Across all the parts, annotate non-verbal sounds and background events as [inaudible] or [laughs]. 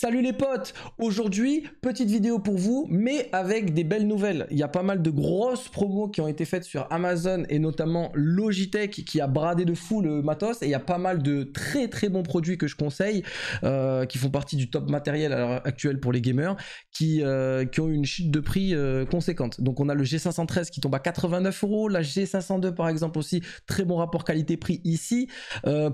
Salut les potes Aujourd'hui, petite vidéo pour vous, mais avec des belles nouvelles. Il y a pas mal de grosses promos qui ont été faites sur Amazon et notamment Logitech qui a bradé de fou le matos et il y a pas mal de très très bons produits que je conseille euh, qui font partie du top matériel à l'heure actuelle pour les gamers qui, euh, qui ont une chute de prix euh, conséquente. Donc on a le G513 qui tombe à 89 euros, la G502 par exemple aussi, très bon rapport qualité-prix ici.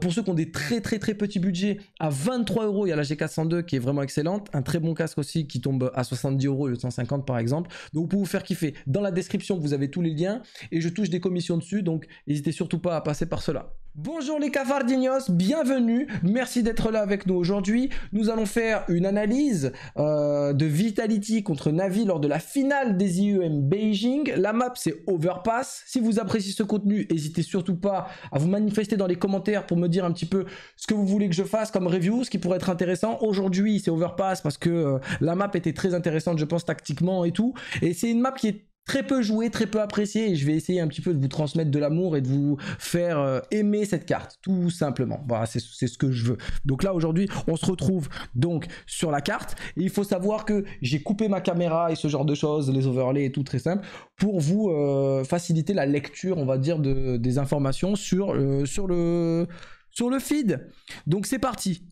pour ceux qui ont des très très très petits budgets, à 23 euros, il y a la G402 qui est vraiment excellente. Un très bon casque aussi qui tombe à 70 euros, le 150 par exemple. Donc vous pouvez vous faire kiffer. Dans la description, vous avez tous les liens et je touche des commissions dessus. Donc n'hésitez surtout pas à passer par cela. Bonjour les cafardignos, bienvenue, merci d'être là avec nous aujourd'hui. Nous allons faire une analyse euh, de Vitality contre Navi lors de la finale des IEM Beijing. La map c'est Overpass. Si vous appréciez ce contenu, n'hésitez surtout pas à vous manifester dans les commentaires pour me dire un petit peu ce que vous voulez que je fasse comme review, ce qui pourrait être intéressant. Aujourd'hui c'est Overpass parce que euh, la map était très intéressante je pense tactiquement et tout. Et c'est une map qui est très peu joué, très peu apprécié, et je vais essayer un petit peu de vous transmettre de l'amour et de vous faire euh, aimer cette carte, tout simplement. Voilà, c'est ce que je veux. Donc là, aujourd'hui, on se retrouve donc sur la carte, et il faut savoir que j'ai coupé ma caméra et ce genre de choses, les overlays et tout, très simple, pour vous euh, faciliter la lecture, on va dire, de, des informations sur, euh, sur, le, sur le feed. Donc c'est parti.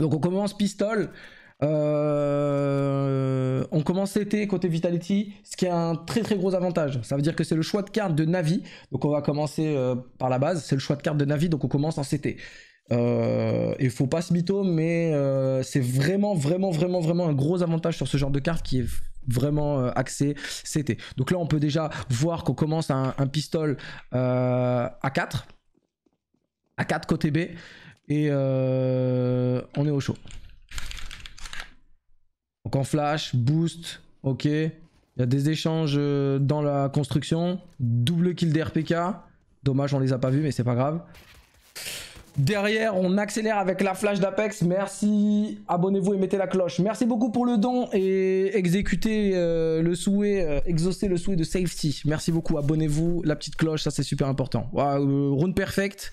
Donc on commence pistole. Euh, on commence CT côté Vitality, ce qui est un très très gros avantage. Ça veut dire que c'est le choix de carte de Navi. Donc on va commencer euh, par la base. C'est le choix de carte de Navi, donc on commence en CT. Il euh, et faut pas se mytho, mais c'est vraiment vraiment vraiment vraiment un gros avantage sur ce genre de carte qui est vraiment axé CT. Donc là on peut déjà voir qu'on commence un, pistol à 4. À 4 côté B. Et on est au chaud. Donc en flash, boost, ok. Il y a des échanges euh, dans la construction. Double kill des RPK. Dommage, on les a pas vus, mais c'est pas grave. Derrière, on accélère avec la flash d'Apex. Merci. Abonnez-vous et mettez la cloche. Merci beaucoup pour le don et exécutez euh, le souhait, euh, le souhait de safety. Merci beaucoup. Abonnez-vous, la petite cloche, ça c'est super important. round perfect.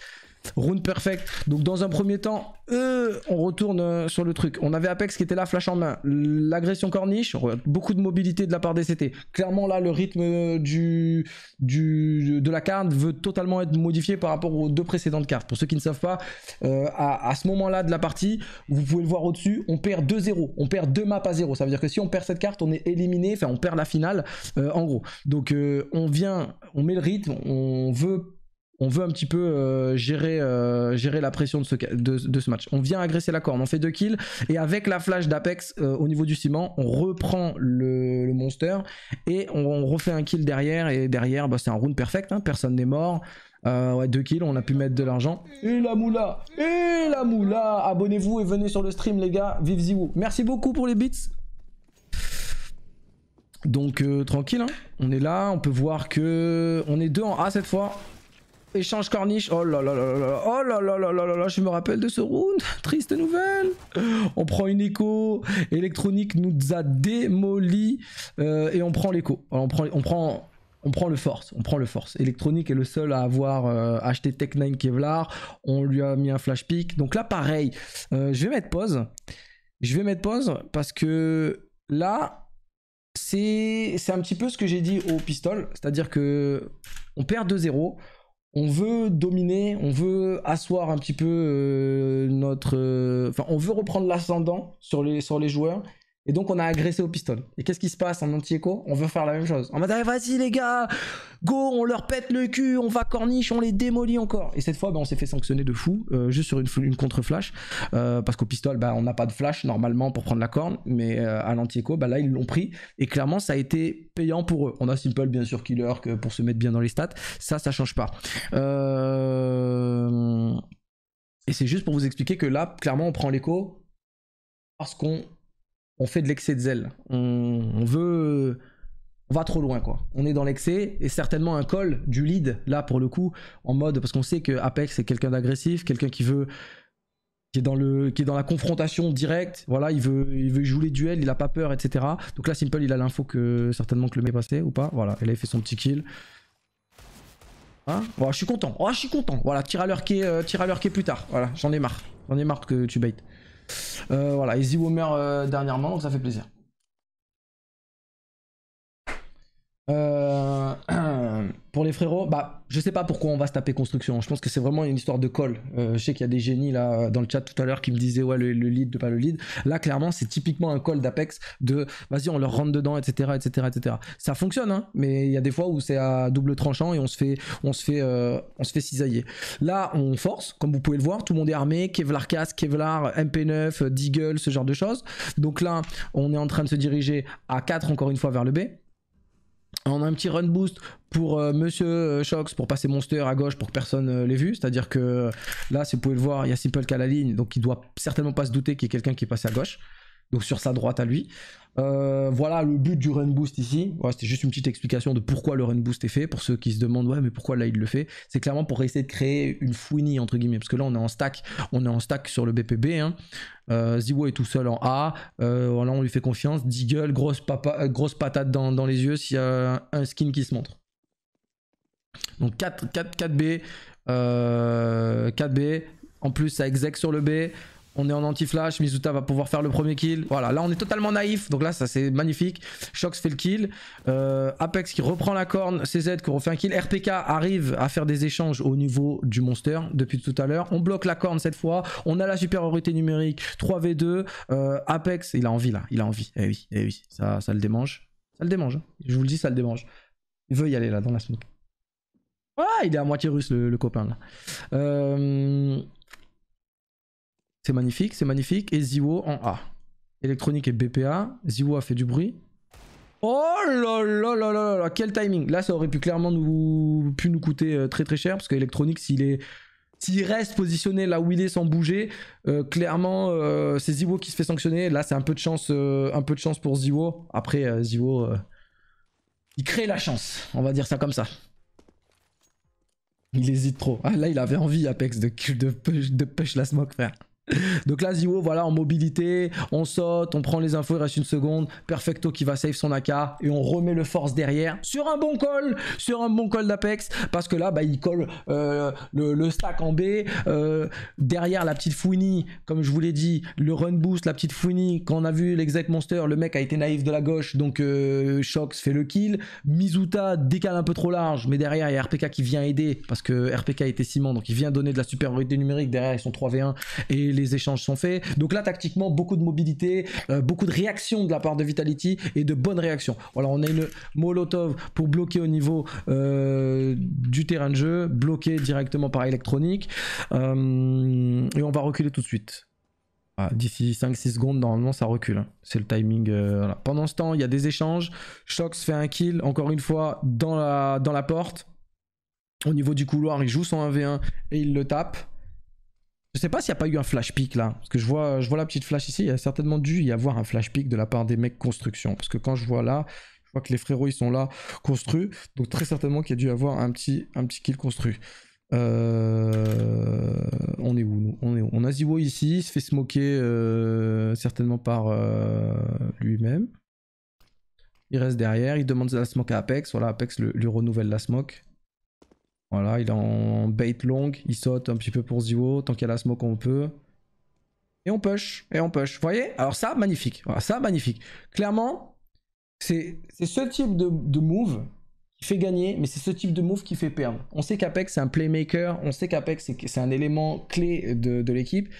Round perfect. Donc dans un premier temps, on retourne euh, sur le truc. On avait Apex qui était là, flash en main. L'agression corniche, beaucoup de mobilité de la part des CT. Clairement là, le rythme euh, du, du, de la carte veut totalement être modifié par rapport aux deux précédentes cartes. Pour ceux qui ne savent pas, euh, à, ce moment-là de la partie, vous pouvez le voir au-dessus, on perd 2-0. On perd deux maps à 0. Ça veut dire que si on perd cette carte, on est éliminé, enfin on perd la finale en gros. Donc on vient, on met le rythme, on veut on veut un petit peu euh, gérer, euh, gérer la pression de ce, de, ce, match. On vient agresser la corne, on fait deux kills, et avec la flash d'Apex euh, au niveau du ciment, on reprend le, monster, et on, refait un kill derrière, et derrière, bah, c'est un round perfect, hein. personne n'est mort. ouais, deux kills, on a pu mettre de l'argent. Et la moula Et la moula Abonnez-vous et venez sur le stream, les gars. Vive Ziwoo. Merci beaucoup pour les bits. Donc, tranquille, hein. on est là, on peut voir que... On est deux en A cette fois. Échange corniche. Oh là là là là là. Oh là là là là là Je me rappelle de ce round. [laughs] Triste nouvelle. On prend une écho. Électronique nous a démoli. Euh, et on prend l'écho. On prend, on prend on prend le force, on prend le force. électronique est le seul à avoir euh, acheté Tech9 Kevlar, on lui a mis un flash pick. Donc là pareil, euh, je vais mettre pause. Je vais mettre pause parce que là c'est un petit peu ce que j'ai dit au pistol, c'est-à-dire que on perd 2-0, on veut dominer, on veut asseoir un petit peu euh, notre... Euh, enfin, on veut reprendre l'ascendant sur les, sur les joueurs et donc on a agressé au pistolet. Et qu'est-ce qui se passe en anti-écho On veut faire la même chose. On dire eh, vas-y les gars, go, on leur pète le cul, on va corniche, on les démolit encore. Et cette fois, bah, on s'est fait sanctionner de fou, euh, juste sur une, contre-flash. Euh, parce qu'au pistolet, bah, on n'a pas de flash normalement pour prendre la corne, mais euh, à l'anti-écho, bah, là ils l'ont pris. Et clairement, ça a été payant pour eux. On a Simple bien sûr Killer que pour se mettre bien dans les stats. Ça, ça change pas. Et c'est juste pour vous expliquer que là, clairement, on prend l'écho parce qu'on on fait de l'excès de zèle. On, veut. On va trop loin, quoi. On est dans l'excès, et certainement un call du lead, là, pour le coup, en mode. Parce qu'on sait que Apex, c'est quelqu'un d'agressif, quelqu'un qui veut. Qui est, dans le, qui est dans la confrontation directe, voilà, il veut, il veut jouer les duels, il a pas peur, etc. Donc là, Simple, il a l'info que certainement que le mec est passé ou pas. Voilà, il a fait son petit kill. Hein je suis content. Oh, je suis content. Voilà, euh, tire à l'heure qui est, plus tard. Voilà, j'en ai marre. J'en ai marre que tu baites. Euh, voilà, Easy Womer euh, dernièrement, donc ça fait plaisir. Euh, [clears throat] pour les frérots, bah, je sais pas pourquoi on va se taper construction. Je pense que c'est vraiment une histoire de call. Euh, je sais qu'il y a des génies là dans le chat tout à l'heure qui me disaient ouais le, le lead, pas le lead. Là, clairement, c'est typiquement un call d'Apex de vas-y, on leur rentre dedans, etc., etc., etc. Ça fonctionne, hein, mais il y a des fois où c'est à double tranchant et on se fait, on se fait, euh, on se fait cisailler. Là, on force, comme vous pouvez le voir, tout le monde est armé, Kevlar casque, Kevlar MP9, Deagle, ce genre de choses. Donc là, on est en train de se diriger à 4 encore une fois vers le B on a un petit run boost pour euh, Monsieur euh, Shox pour passer Monster à gauche pour que personne ne euh, l'ait vu. C'est-à-dire que là, si vous pouvez le voir, il y a Simple à la ligne, donc il doit certainement pas se douter qu'il y ait quelqu'un qui est passé à gauche sur sa droite à lui. Euh, voilà le but du run boost ici. C'était juste une petite explication de pourquoi le run boost est fait. Pour ceux qui se demandent, ouais, mais pourquoi là il le fait C'est clairement pour essayer de créer une fouinie entre guillemets. Parce que là on est en stack, on est en stack sur le BPB. Hein. Euh, Ziwo est tout seul en A. voilà euh, on lui fait confiance. Diggle grosse, papa, grosse patate dans, les yeux s'il y a un skin qui se montre. Donc 4, 4, 4B. 4B. En plus ça exec sur le B. On est en anti-flash, Mizuta va pouvoir faire le premier kill. Voilà, là on est totalement naïf, donc là ça c'est magnifique. Shox fait le kill. Euh, Apex qui reprend la corne, CZ qui refait un kill. RPK arrive à faire des échanges au niveau du monster depuis tout à l'heure. On bloque la corne cette fois, on a la supériorité numérique, 3v2. Euh, Apex, il a envie là, il a envie. Eh oui, eh oui, ça, ça le démange. Ça le démange, hein. je vous le dis, ça le démange. Il veut y aller là dans la smoke. Ah, il est à moitié russe le, le copain là. Euh... C'est magnifique, c'est magnifique. Et Ziwo en A. Électronique et BPA. Ziwo a fait du bruit. Oh là là là là là Quel timing Là, ça aurait pu clairement nous, pu nous coûter euh, très très cher parce que s'il est... S'il reste positionné là où il est sans bouger, euh, clairement euh, c'est Ziwo qui se fait sanctionner. Là c'est un peu de chance, un peu de chance pour Ziwo. Après Ziwo, il crée la chance, on va dire ça comme ça. Il hésite trop. Ah, là il avait envie Apex de, de, de push la smoke frère. [laughs] Donc là, Zio, voilà, en mobilité, on saute, on prend les infos, il reste une seconde. Perfecto qui va save son AK et on remet le force derrière sur un bon call, sur un bon call d'Apex. Parce que là, bah, il colle euh, le, stack en B. Euh, derrière la petite fouini, comme je vous l'ai dit, le run boost, la petite fouini. Quand on a vu l'exec monster, le mec a été naïf de la gauche, donc euh, Shox fait le kill. Mizuta décale un peu trop large, mais derrière, il y a RPK qui vient aider parce que RPK était ciment, donc il vient donner de la supériorité numérique. Derrière, ils sont 3v1 et les échanges sont faits. Donc là, tactiquement, beaucoup de mobilité, euh, beaucoup de réactions de la part de Vitality et de bonnes réactions. Voilà, on a une Molotov pour bloquer au niveau euh, du terrain de jeu, bloqué directement par électronique. Euh, et on va reculer tout de suite. D'ici 5-6 secondes, normalement, ça recule. Hein. C'est le timing. Pendant ce temps, il y a des échanges. Shox fait un kill, encore une fois, dans la, dans la porte. Au niveau du couloir, il joue son 1v1 et il le tape. Je sais pas s'il n'y a pas eu un flash pick là, parce que je vois, je vois la petite flash ici, il y a certainement dû y avoir un flash pick de la part des mecs construction, parce que quand je vois là, je vois que les frérots ils sont là construits, donc très certainement qu'il y a dû avoir un petit, un petit kill construit. Euh, on est où nous On est On a Ziwo ici, il se fait smoker euh, certainement par euh, lui-même. Il reste derrière, il demande la smoke à Apex, voilà Apex lui renouvelle la smoke. Voilà, il est en bait long, il saute un petit peu pour Zio, tant qu'il a la smoke on peut. Et on push, et on push. Vous voyez Alors ça, magnifique. ça, magnifique. Clairement, c'est ce type de, move qui fait gagner, mais c'est ce type de move qui fait perdre. On sait qu'Apex, c'est un playmaker, on sait qu'Apex, c'est un élément clé de, l'équipe.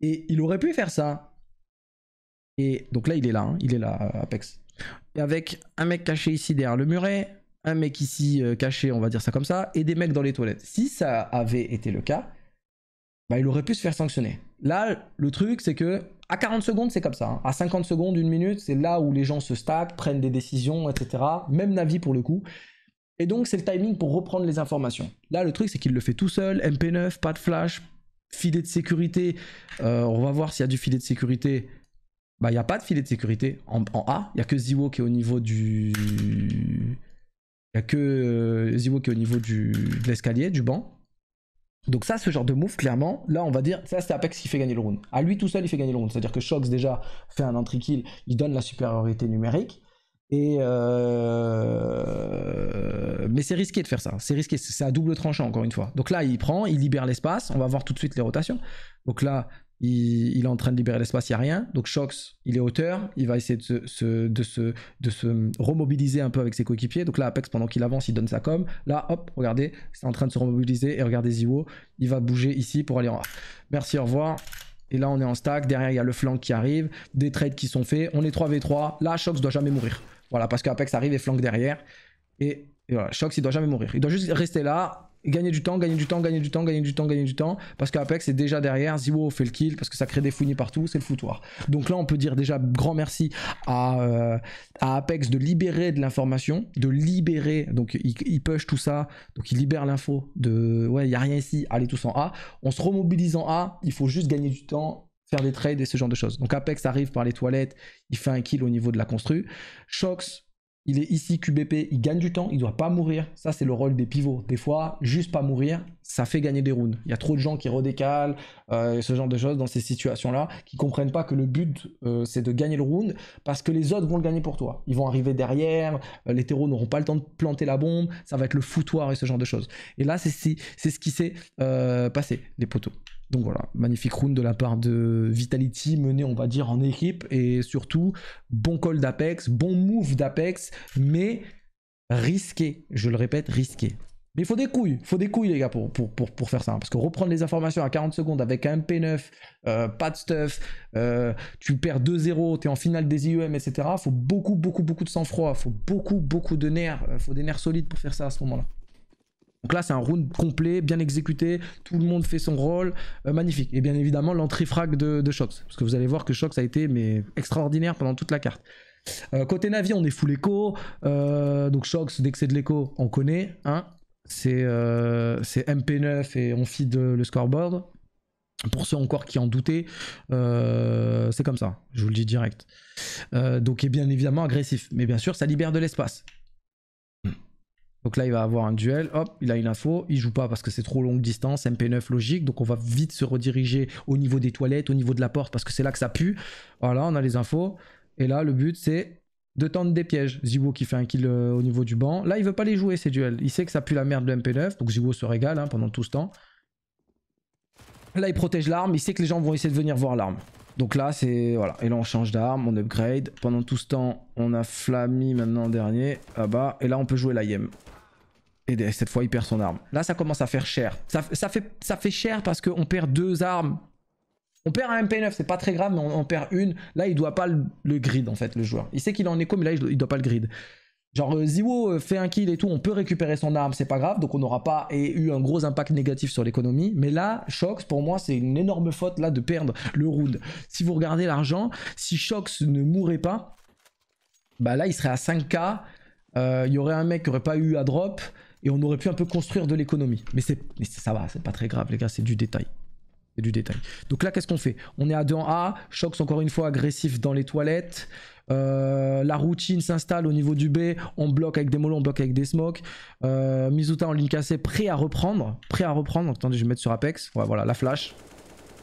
Et il aurait pu faire ça. Et donc là, il est là, hein. il est là, euh, Apex. Et avec un mec caché ici derrière le muret, un mec ici euh, caché, on va dire ça comme ça, et des mecs dans les toilettes. Si ça avait été le cas, bah, il aurait pu se faire sanctionner. Là, le truc, c'est que à 40 secondes, c'est comme ça. Hein. À 50 secondes, une minute, c'est là où les gens se stackent, prennent des décisions, etc. Même Navi pour le coup. Et donc, c'est le timing pour reprendre les informations. Là, le truc, c'est qu'il le fait tout seul, MP9, pas de flash, filet de sécurité. Euh, on va voir s'il y a du filet de sécurité. Bah, il n'y a pas de filet de sécurité en, en A. Il n'y a que Ziwo qui est au niveau du il n'y a que euh, Ziwo qui est au niveau du, de l'escalier, du banc. Donc ça, ce genre de move, clairement, là on va dire, ça c'est Apex qui fait gagner le round. À lui tout seul, il fait gagner le round. C'est-à-dire que Shox déjà fait un entry kill, il donne la supériorité numérique. Et euh, Mais c'est risqué de faire ça. C'est risqué, c'est à double tranchant encore une fois. Donc là, il prend, il libère l'espace. On va voir tout de suite les rotations. Donc là, il, est en train de libérer l'espace, il n'y a rien. Donc Shox, il est hauteur, il va essayer de se, remobiliser un peu avec ses coéquipiers. Donc là, Apex, pendant qu'il avance, il donne sa com. Là, hop, regardez, c'est en train de se remobiliser. Et regardez Ziwo, il va bouger ici pour aller en... Merci, au revoir. Et là, on est en stack. Derrière, il y a le flank qui arrive. Des trades qui sont faits. On est 3v3. Là, Shox doit jamais mourir. Voilà, parce qu'Apex arrive et flank derrière. Et, voilà, Shox, il doit jamais mourir. Il doit juste rester là, gagner du temps, gagner du temps, gagner du temps, gagner du temps, gagner du temps, parce qu'Apex est déjà derrière, Ziwo fait le kill, parce que ça crée des fouines partout, c'est le foutoir. Donc là, on peut dire déjà grand merci à, euh, Apex de libérer de l'information, de libérer, donc il, push tout ça, donc il libère l'info de, ouais, il n'y a rien ici, allez tous en A. On se remobilise en A, il faut juste gagner du temps, faire des trades et ce genre de choses. Donc Apex arrive par les toilettes, il fait un kill au niveau de la constru. Shox, il est ici QBP, il gagne du temps, il ne doit pas mourir. Ça, c'est le rôle des pivots. Des fois, juste pas mourir, ça fait gagner des rounds. Il y a trop de gens qui redécalent, euh, ce genre de choses dans ces situations-là, qui comprennent pas que le but euh, c'est de gagner le round parce que les autres vont le gagner pour toi. Ils vont arriver derrière, euh, les terreaux n'auront pas le temps de planter la bombe, ça va être le foutoir et ce genre de choses. Et là, c'est ce qui s'est euh, passé, les poteaux. Donc voilà, magnifique round de la part de Vitality, mené on va dire en équipe, et surtout, bon call d'Apex, bon move d'Apex, mais risqué, je le répète, risqué. Mais il faut des couilles, faut des couilles les gars pour, pour, faire ça. Hein, parce que reprendre les informations à 40 secondes avec un MP9, euh, pas de stuff, euh, tu perds 2-0, t'es en finale des IEM, etc. Faut beaucoup, beaucoup, beaucoup de sang-froid, faut beaucoup, beaucoup de nerfs, euh, faut des nerfs solides pour faire ça à ce moment-là. Donc là, c'est un round complet, bien exécuté, tout le monde fait son rôle, magnifique. Et bien évidemment, l'entrée frag de, Shox. Parce que vous allez voir que Shox a été mais, extraordinaire pendant toute la carte. côté Navi, on est full écho. donc Shox, dès que c'est de l'écho, on connaît. Hein c'est euh, MP9 et on feed euh, le scoreboard. Pour ceux encore qui en doutaient, euh, c'est comme ça, je vous le dis direct. donc, est bien évidemment agressif, mais bien sûr, ça libère de l'espace. Hmm. Donc là, il va avoir un duel, hop, il a une info, il joue pas parce que c'est trop longue distance, MP9 logique, donc on va vite se rediriger au niveau des toilettes, au niveau de la porte, parce que c'est là que ça pue. Voilà, on a les infos. Et là, le but, c'est de temps des pièges. Ziwo qui fait un kill euh, au niveau du banc. Là, il veut pas les jouer ces duels. Il sait que ça pue la merde de MP9, donc Ziwo se régale hein, pendant tout ce temps. Là, il protège l'arme, il sait que les gens vont essayer de venir voir l'arme. Donc là, c'est... Voilà. Et là, on change d'arme, on upgrade. Pendant tout ce temps, on a Flammy maintenant dernier. Ah bas Et là, on peut jouer l'IM. Et cette fois, il perd son arme. Là, ça commence à faire cher. Ça, fait, ça fait cher parce qu'on perd deux armes on perd un MP9, c'est pas très grave, mais on, perd une. Là, il doit pas le, grid en fait, le joueur. Il sait qu'il est en écho, mais là, il, doit pas le grid. Genre, euh, Ziwo euh, fait un kill et tout, on peut récupérer son arme, c'est pas grave, donc on n'aura pas eu un gros impact négatif sur l'économie. Mais là, Shox, pour moi, c'est une énorme faute là de perdre le round. Si vous regardez l'argent, si Shox ne mourait pas, bah là, il serait à 5K. Euh, il y aurait un mec qui aurait pas eu à drop et on aurait pu un peu construire de l'économie. Mais, mais ça va, c'est pas très grave, les gars, c'est du détail du détail. Donc là, qu'est-ce qu'on fait On est à 2 en A. Shox, encore une fois, agressif dans les toilettes. Euh, la routine s'installe au niveau du B. On bloque avec des molos, on bloque avec des smokes. Euh, Mizuta en ligne cassée, prêt à reprendre. Prêt à reprendre. Attendez, je vais mettre sur Apex. voilà, la flash.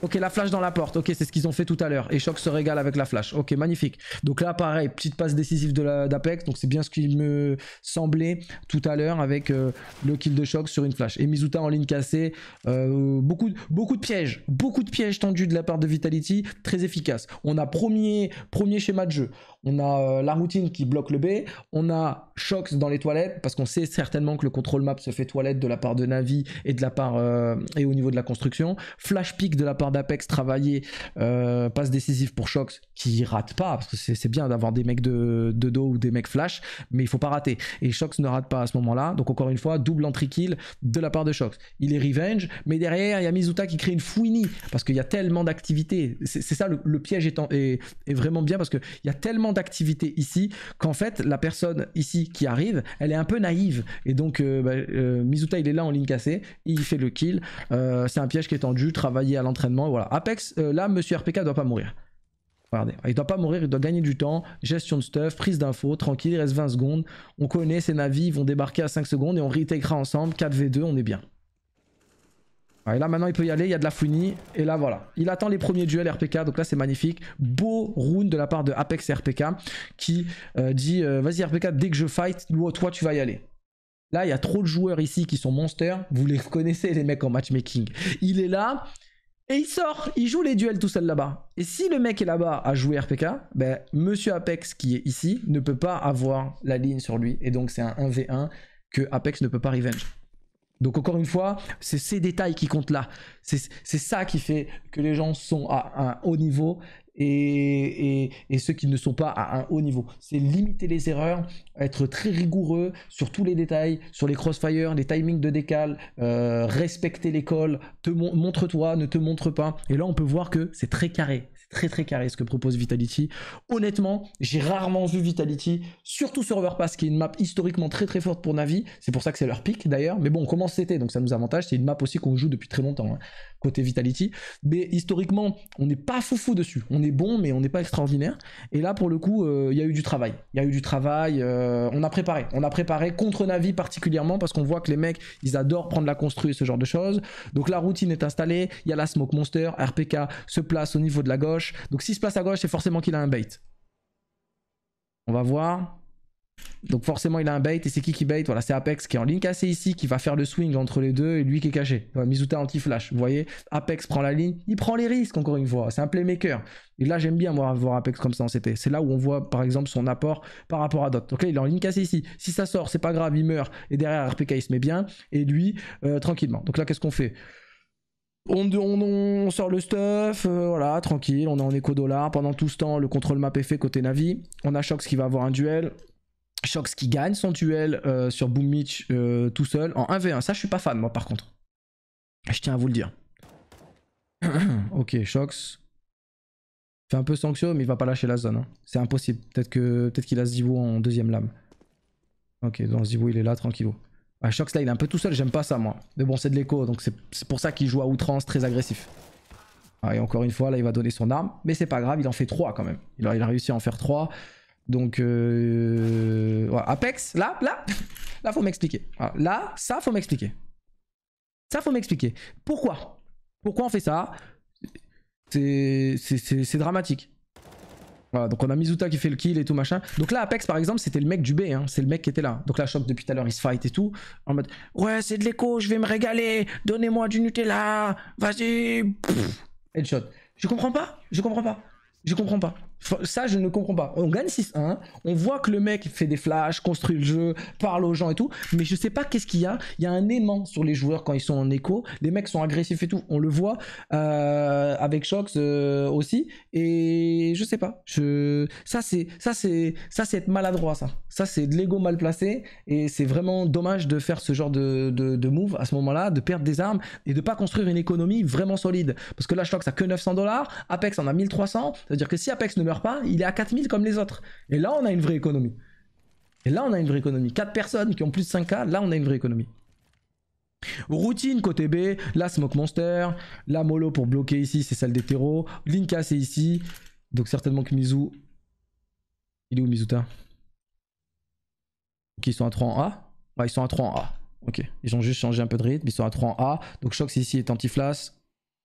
Ok, la flash dans la porte. Ok, c'est ce qu'ils ont fait tout à l'heure. Et Shock se régale avec la flash. Ok, magnifique. Donc là, pareil, petite passe décisive de d'Apex. Donc c'est bien ce qu'il me semblait tout à l'heure avec euh, le kill de Shock sur une flash. Et Mizuta en ligne cassée. Euh, beaucoup, beaucoup de pièges. Beaucoup de pièges tendus de la part de Vitality. Très efficace. On a premier, premier schéma de jeu on a euh, la routine qui bloque le B, on a Shox dans les toilettes, parce qu'on sait certainement que le contrôle map se fait toilette de la part de Navi et de la part euh, et au niveau de la construction. Flash pick de la part d'Apex travaillé, euh, passe décisive pour Shox qui rate pas, parce que c'est bien d'avoir des mecs de, dos ou des mecs flash, mais il faut pas rater. Et Shox ne rate pas à ce moment-là, donc encore une fois, double entry kill de la part de Shox. Il est revenge, mais derrière, il y a Mizuta qui crée une fouini parce qu'il y a tellement d'activités. C'est ça, le, piège est, et est, vraiment bien, parce qu'il y a tellement activité ici qu'en fait la personne ici qui arrive, elle est un peu naïve. Et donc euh, bah, euh, Mizuta il est là en ligne cassée, il fait le kill. Euh, c'est un piège qui est tendu, travailler à l'entraînement. Voilà. Apex, là monsieur RPK doit pas mourir. Regardez, il doit pas mourir, il doit gagner du temps, gestion de stuff, prise d'infos, tranquille, il reste 20 secondes. On connaît ces navis, ils vont débarquer à 5 secondes et on réintégrera ensemble, 4v2, on est bien. Et là maintenant il peut y aller, il y a de la funi Et là voilà, il attend les premiers duels RPK. Donc là c'est magnifique. Beau rune de la part de Apex RPK qui euh, dit euh, vas-y RPK dès que je fight, toi tu vas y aller. Là il y a trop de joueurs ici qui sont monsters. Vous les connaissez les mecs en matchmaking. Il est là. Et il sort, il joue les duels tout seul là-bas. Et si le mec est là-bas à jouer RPK, ben, Monsieur Apex qui est ici ne peut pas avoir la ligne sur lui. Et donc c'est un 1v1 que Apex ne peut pas revenge. Donc encore une fois, c'est ces détails qui comptent là. C'est ça qui fait que les gens sont à un haut niveau et, ceux qui ne sont pas à un haut niveau. C'est limiter les erreurs, être très rigoureux sur tous les détails, sur les crossfires, les timings de décal, euh, respecter l'école, montre-toi, ne te montre pas. Et là, on peut voir que c'est très carré, très très carré ce que propose Vitality. Honnêtement, j'ai rarement vu Vitality, surtout sur Overpass, qui est une map historiquement très très forte pour Navi. C'est pour ça que c'est leur pic d'ailleurs. Mais bon, on commence c'était, donc ça nous avantage. C'est une map aussi qu'on joue depuis très longtemps, hein, côté Vitality. Mais historiquement, on n'est pas foufou dessus. On est bon, mais on n'est pas extraordinaire. Et là, pour le coup, euh, il y a eu du travail. Il y a eu du travail. Euh, on a préparé. On a préparé contre Navi particulièrement parce qu'on voit que les mecs, ils adorent prendre la construire et ce genre de choses. Donc la routine est installée. Il y a la Smoke Monster. RPK se place au niveau de la gauche donc s'il se place à gauche, c'est forcément qu'il a un bait. On va voir. Donc forcément il a un bait et c'est qui qui bait Voilà c'est Apex qui est en ligne cassée ici, qui va faire le swing entre les deux et lui qui est caché. Voilà, Mizuta anti-flash, vous voyez Apex prend la ligne, il prend les risques encore une fois, c'est un playmaker. Et là j'aime bien voir voir Apex comme ça en cp c'est là où on voit par exemple son apport par rapport à d'autres. Donc là il est en ligne cassée ici, si ça sort c'est pas grave, il meurt et derrière RPK il se met bien et lui euh, tranquillement. Donc là qu'est-ce qu'on fait on, sort le stuff, euh, voilà, tranquille, on est en éco-dollar. Pendant tout ce temps, le contrôle map est fait côté Navi. On a Shox qui va avoir un duel. Shox qui gagne son duel euh, sur Boom Mitch euh, tout seul en 1v1. Ça, je suis pas fan, moi, par contre. Je tiens à vous le dire. [coughs] ok, Shox. Fait un peu sanction, mais il va pas lâcher la zone. Hein. C'est impossible. Peut-être qu'il peut, a Zivo en deuxième lame. Ok, donc Zivo, il est là, tranquille là il est un peu tout seul, j'aime pas ça moi. Mais bon, c'est de l'écho, donc c'est pour ça qu'il joue à outrance, très agressif. Ah, et encore une fois, là, il va donner son arme. Mais c'est pas grave, il en fait 3 quand même. Il a, il a réussi à en faire 3. Donc, euh, Apex, là, là, [laughs] là, faut m'expliquer. Ah, là, ça, faut m'expliquer. Ça, faut m'expliquer. Pourquoi Pourquoi on fait ça C'est dramatique. Voilà, donc on a Mizuta qui fait le kill et tout machin. Donc là, Apex par exemple, c'était le mec du B, hein. c'est le mec qui était là. Donc là, Choc depuis tout à l'heure, il se fight et tout. En mode, ouais, c'est de l'écho, je vais me régaler, donnez-moi du Nutella, vas-y. Headshot. Je comprends pas, je comprends pas, je comprends pas. Ça, je ne comprends pas. On gagne 6-1, on voit que le mec fait des flashs, construit le jeu, parle aux gens et tout, mais je sais pas qu'est-ce qu'il y a. Il y a un aimant sur les joueurs quand ils sont en écho. Les mecs sont agressifs et tout, on le voit euh, avec Shox euh, aussi. Et je sais pas. Je... Ça, c'est ça, c'est ça, c'est être maladroit, ça. Ça, c'est de l'ego mal placé et c'est vraiment dommage de faire ce genre de, de, move à ce moment-là, de perdre des armes et de pas construire une économie vraiment solide. Parce que là, Shox a que 900 dollars, Apex en a 1300. C'est-à-dire que si Apex ne pas, il est à 4000 comme les autres. Et là, on a une vraie économie. Et là, on a une vraie économie. 4 personnes qui ont plus de 5K, là, on a une vraie économie. Routine côté B, la Smoke Monster, la mollo pour bloquer ici, c'est celle des terreaux. Linka, c'est ici. Donc certainement que Mizu... Il est où Mizuta qui sont à 3 en A ils sont à 3 en A. Ok, ils ont juste changé un peu de rythme, ils sont à 3 en A. Donc Shox ici est anti-flas.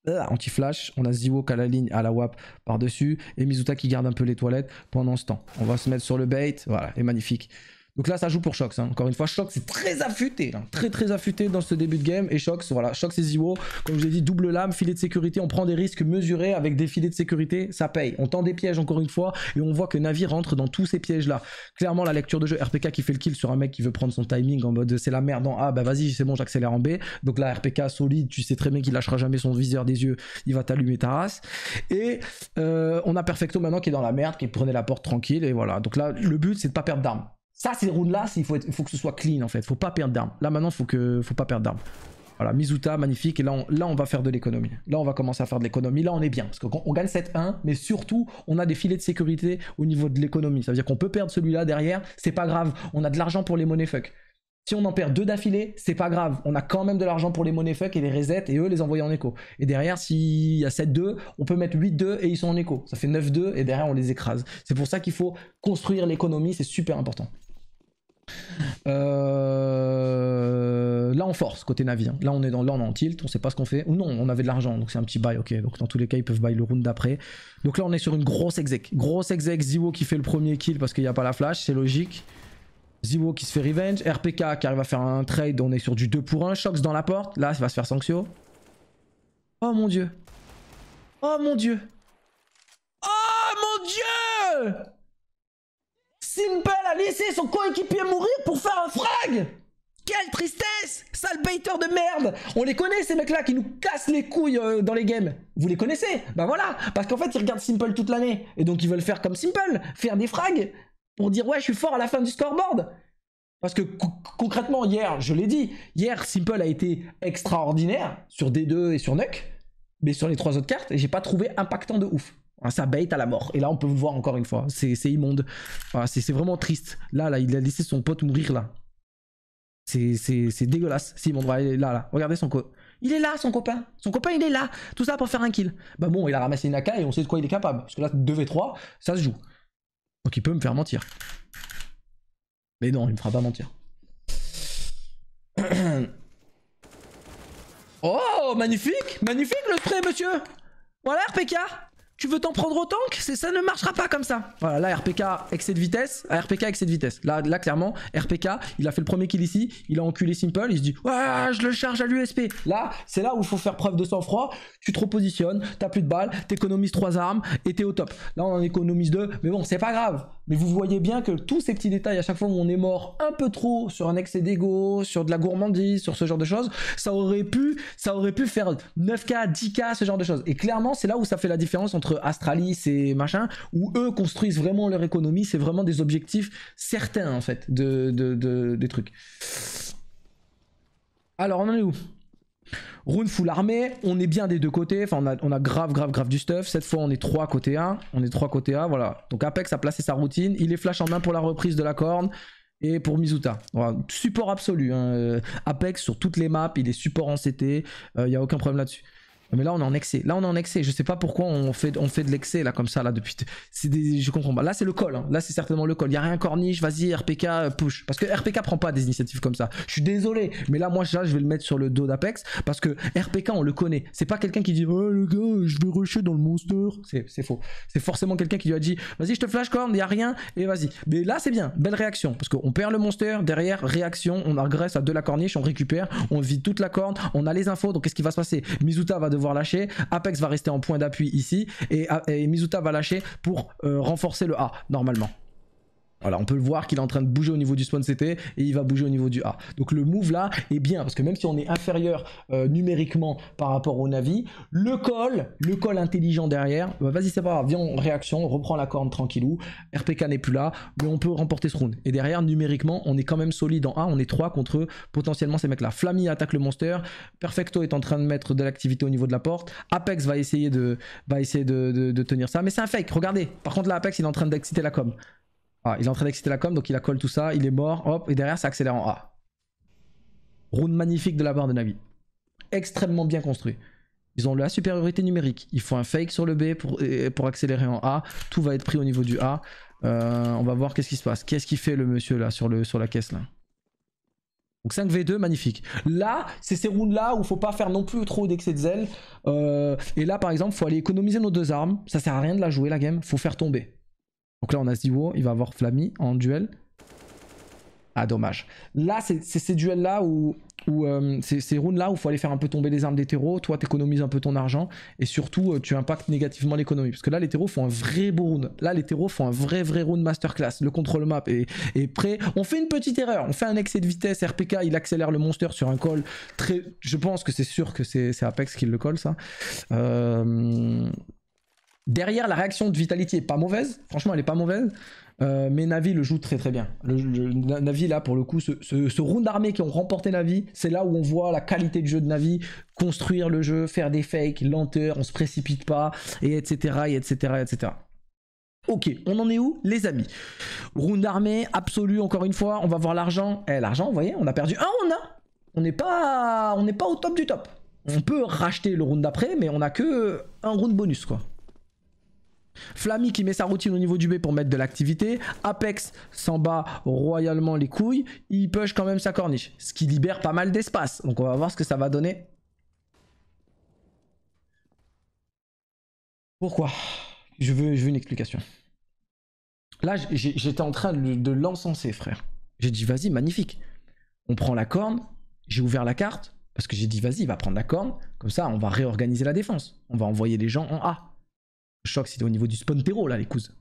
Euh, anti-flash, on a Ziwok à la ligne, à la WAP par-dessus, et Mizuta qui garde un peu les toilettes pendant ce temps. On va se mettre sur le bait, voilà, et magnifique. Donc là, ça joue pour Shox. Hein. Encore une fois, Shox c'est très affûté. Très très affûté dans ce début de game. Et Shox, voilà. Shox et Ziwo, comme je vous ai dit, double lame, filet de sécurité. On prend des risques mesurés avec des filets de sécurité. Ça paye. On tend des pièges encore une fois. Et on voit que Navi rentre dans tous ces pièges-là. Clairement, la lecture de jeu, RPK qui fait le kill sur un mec qui veut prendre son timing en mode c'est la merde en A, bah vas-y, c'est bon, j'accélère en B. Donc là, RPK solide, tu sais très bien qu'il lâchera jamais son viseur des yeux. Il va t'allumer ta race. Et euh, on a Perfecto maintenant qui est dans la merde, qui prenait la porte tranquille. Et voilà. Donc là, le but, c'est de pas perdre d'armes. Ça, ces rounds-là, il faut, que ce soit clean en fait. Faut pas perdre d'armes. Là maintenant, faut que, faut pas perdre d'armes. Voilà, Mizuta, magnifique. Et là, on, là, on va faire de l'économie. Là, on va commencer à faire de l'économie. Là, on est bien. Parce qu'on gagne 7-1, mais surtout, on a des filets de sécurité au niveau de l'économie. Ça veut dire qu'on peut perdre celui-là derrière. C'est pas grave. On a de l'argent pour les money fuck. Si on en perd deux d'affilée, c'est pas grave. On a quand même de l'argent pour les money fuck et les resets et eux les envoyer en écho. Et derrière, s'il y a 7-2, on peut mettre 8-2 et ils sont en écho. Ça fait 9-2 et derrière, on les écrase. C'est pour ça qu'il faut construire l'économie. C'est super important. Euh, là on force côté navire. Hein. Là on est dans là on en tilt, on sait pas ce qu'on fait. Ou non, on avait de l'argent, donc c'est un petit buy, ok. Donc dans tous les cas ils peuvent buy le round d'après. Donc là on est sur une grosse exec. Grosse exec, Ziwo qui fait le premier kill parce qu'il n'y a pas la flash, c'est logique. Ziwo qui se fait revenge, RPK qui arrive à faire un trade, on est sur du 2 pour 1, Shox dans la porte, là ça va se faire sanction. Oh mon dieu. Oh mon dieu. Oh mon dieu Simple a laissé son coéquipier mourir pour faire un frag Quelle tristesse Sale baiter de merde On les connaît ces mecs-là qui nous cassent les couilles euh, dans les games. Vous les connaissez Bah voilà Parce qu'en fait ils regardent Simple toute l'année. Et donc ils veulent faire comme Simple, faire des frags pour dire ouais je suis fort à la fin du scoreboard. Parce que concrètement hier, je l'ai dit, hier Simple a été extraordinaire sur D2 et sur Nuck, mais sur les trois autres cartes, et j'ai pas trouvé impactant de ouf. Hein, ça bête à la mort. Et là, on peut le voir encore une fois. C'est immonde. c'est vraiment triste. Là, là, il a laissé son pote mourir là. C'est dégueulasse. C'est immonde. il est là, là. Regardez son co. Il est là, son copain. Son copain, il est là. Tout ça pour faire un kill. Bah bon, il a ramassé une AK et on sait de quoi il est capable. Parce que là, 2v3, ça se joue. Donc il peut me faire mentir. Mais non, il me fera pas mentir. [clears throat] oh, magnifique Magnifique le spray, monsieur Voilà, RPK tu veux t'en prendre au tank Ça ne marchera pas comme ça. Voilà, là, RPK, excès de vitesse. Ah, RPK, excès de vitesse. Là, là, clairement, RPK, il a fait le premier kill ici. Il a enculé Simple. Il se dit, ouais, je le charge à l'USP. Là, c'est là où il faut faire preuve de sang-froid. Tu te repositionnes, t'as plus de balles, t'économises trois armes et t'es au top. Là, on en économise deux. Mais bon, c'est pas grave. Mais vous voyez bien que tous ces petits détails, à chaque fois où on est mort un peu trop sur un excès d'ego, sur de la gourmandise, sur ce genre de choses, ça aurait pu, ça aurait pu faire 9K, 10K, ce genre de choses. Et clairement, c'est là où ça fait la différence entre Australie, Astralis et machin, où eux construisent vraiment leur économie, c'est vraiment des objectifs certains en fait de, des trucs. Alors on en est où Rune full armée, on est bien des deux côtés, enfin on a, on a, grave grave grave du stuff, cette fois on est trois côté 1, on est trois côté A, voilà. Donc Apex a placé sa routine, il est flash en main pour la reprise de la corne et pour Mizuta. Support absolu, hein. euh, Apex sur toutes les maps, il est support en CT, il euh, y a aucun problème là-dessus mais là on est en excès. Là on est en excès. Je sais pas pourquoi on fait, on fait de l'excès là comme ça là depuis. je comprends Là c'est le col. Hein. Là c'est certainement le col. Il y a rien corniche. Vas-y RPK euh, push. Parce que RPK prend pas des initiatives comme ça. Je suis désolé, mais là moi là, je vais le mettre sur le dos d'Apex parce que RPK on le connaît. C'est pas quelqu'un qui dit oh, le gars je vais rusher dans le monster. C'est faux. C'est forcément quelqu'un qui lui a dit vas-y je te flash corn. Il y a rien et vas-y. Mais là c'est bien. Belle réaction parce qu'on perd le monster derrière réaction. On agresse à de la corniche. On récupère. On vide toute la corne. On a les infos. Donc qu'est-ce qui va se passer? Mizuta va lâcher. Apex va rester en point d'appui ici. Et, Mizuta va lâcher pour euh, renforcer le A, normalement. Voilà, on peut le voir qu'il est en train de bouger au niveau du spawn CT et il va bouger au niveau du A. Donc le move là est bien parce que même si on est inférieur euh, numériquement par rapport au Navi, le call, le call intelligent derrière, bah, vas-y c'est pas viens en réaction, on reprend la corne tranquillou, RPK n'est plus là, mais on peut remporter ce round. Et derrière, numériquement, on est quand même solide en A, on est 3 contre eux, potentiellement ces mecs là. Flammy attaque le monster, Perfecto est en train de mettre de l'activité au niveau de la porte, Apex va essayer de, va essayer de, de, de tenir ça, mais c'est un fake, regardez. Par contre là, Apex il est en train d'exciter la com. Ah, il est en train d'exciter la com, donc il a colle tout ça, il est mort, hop, et derrière ça accélère en A. Ah. Round magnifique de la barre de Navi. Extrêmement bien construit. Ils ont la supériorité numérique. Il faut un fake sur le B pour, pour accélérer en A. Tout va être pris au niveau du A. Euh, on va voir qu'est-ce qui se passe. Qu'est-ce qu'il fait le monsieur là sur, le, sur la caisse là donc 5v2, magnifique. Là, c'est ces rounds-là où il faut pas faire non plus trop d'excès de zèle. Euh, et là, par exemple, il faut aller économiser nos deux armes. Ça sert à rien de la jouer, la game. Faut faire tomber. Donc là, on a Zivo, il va avoir Flammy en duel. Ah, dommage. Là, c'est ces duels-là où, euh, ces rounds-là où il faut aller faire un peu tomber les armes des terreaux. Toi, t'économises un peu ton argent et surtout, euh, tu impactes négativement l'économie. Parce que là, les terreaux font un vrai beau round. Là, les terreaux font un vrai, vrai round masterclass. Le contrôle map est, prêt. On fait une petite erreur. On fait un excès de vitesse. RPK, il accélère le monster sur un call. Très... Je pense que c'est sûr que c'est Apex qui le colle, ça. Euh... Derrière, la réaction de Vitality est pas mauvaise. Franchement, elle est pas mauvaise. Euh, mais Navi le joue très très bien. Le, Navi là pour le coup, ce, ce, round d'armée qui ont remporté Navi, c'est là où on voit la qualité de jeu de Navi, construire le jeu, faire des fakes, lenteur, on se précipite pas, et etc. etc. etc. Ok, on en est où les amis Round d'armée Absolue encore une fois, on va voir l'argent. Eh l'argent, vous voyez, on a perdu un, on a On n'est pas, pas au top du top. On peut racheter le round d'après, mais on a que un round bonus quoi. Flammy qui met sa routine au niveau du B pour mettre de l'activité. Apex s'en bat royalement les couilles. Il push quand même sa corniche. Ce qui libère pas mal d'espace. Donc on va voir ce que ça va donner. Pourquoi je veux, une explication. Là, j'étais en train de, l'encenser, frère. J'ai dit, vas-y, magnifique. On prend la corne. J'ai ouvert la carte. Parce que j'ai dit, vas-y, il va prendre la corne. Comme ça, on va réorganiser la défense. On va envoyer les gens en A. Choc c'était au niveau du Spontero, là, les couzes.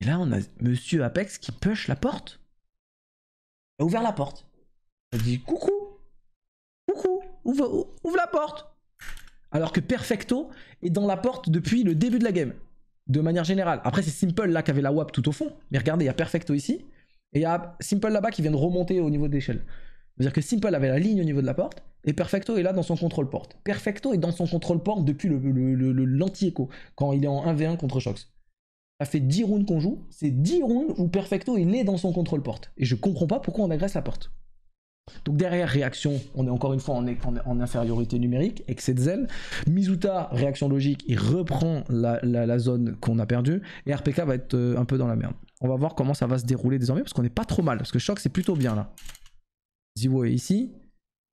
Et là, on a Monsieur Apex qui push la porte. Il a ouvert la porte. Il a dit coucou, coucou, ouvre, ouvre la porte. Alors que Perfecto est dans la porte depuis le début de la game, de manière générale. Après, c'est Simple là qui avait la WAP tout au fond. Mais regardez, il y a Perfecto ici. Et il y a Simple là-bas qui vient de remonter au niveau d'échelle. C'est-à-dire que Simple avait la ligne au niveau de la porte, et Perfecto est là dans son contrôle porte. Perfecto est dans son contrôle porte depuis l'anti-écho, le, quand il est en 1v1 contre Shox. Ça fait 10 rounds qu'on joue, c'est 10 rounds où Perfecto il est dans son contrôle porte. Et je comprends pas pourquoi on agresse la porte. Donc derrière, réaction, on est encore une fois en, infériorité numérique, excès de zèle. Mizuta, réaction logique, il reprend la, zone qu'on a perdue. Et RPK va être euh, un peu dans la merde. On va voir comment ça va se dérouler désormais, parce qu'on n'est pas trop mal, parce que Shox c'est plutôt bien là. Ziwo est ici.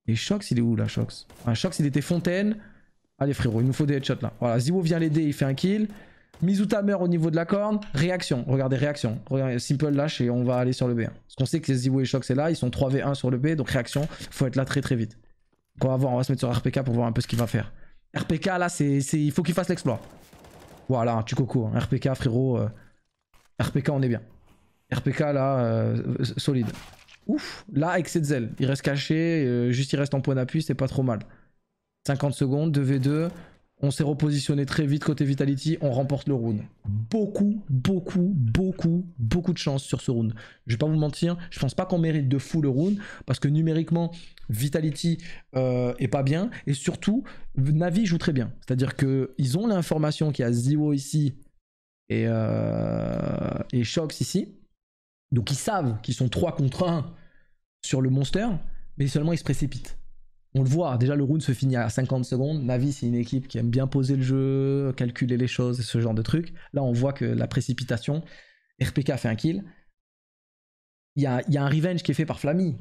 Et Shox, il est où là, Shox ah, Shox, il était Fontaine. Allez frérot, il nous faut des headshots là. Voilà, Ziwo vient l'aider, il fait un kill. Mizuta meurt au niveau de la corne. Réaction, regardez, réaction. Regardez, simple lâche et on va aller sur le b Parce qu'on sait que Ziwo et Shox c'est là, ils sont 3v1 sur le B, donc réaction, faut être là très très vite. Donc on va voir, on va se mettre sur RPK pour voir un peu ce qu'il va faire. RPK là, c'est, il faut qu'il fasse l'exploit. Voilà, tu coco. Hein. RPK frérot, euh, RPK on est bien. RPK là, euh, solide. Ouf, là avec cette il reste caché, euh, juste il reste en point d'appui, c'est pas trop mal. 50 secondes, 2v2, on s'est repositionné très vite côté Vitality, on remporte le round. Beaucoup, beaucoup, beaucoup, beaucoup de chance sur ce round. Je vais pas vous mentir, je pense pas qu'on mérite de fou le round, parce que numériquement, Vitality euh, est pas bien, et surtout, Navi joue très bien. C'est-à-dire qu'ils ont l'information qu'il y a Zero ici et, euh, et Shox ici. Donc ils savent qu'ils sont 3 contre 1 sur le monster, mais seulement ils se précipitent. On le voit, déjà le round se finit à 50 secondes. Navi, c'est une équipe qui aime bien poser le jeu, calculer les choses, ce genre de trucs. Là, on voit que la précipitation, RPK fait un kill. Il y a, un revenge qui est fait par Flammy,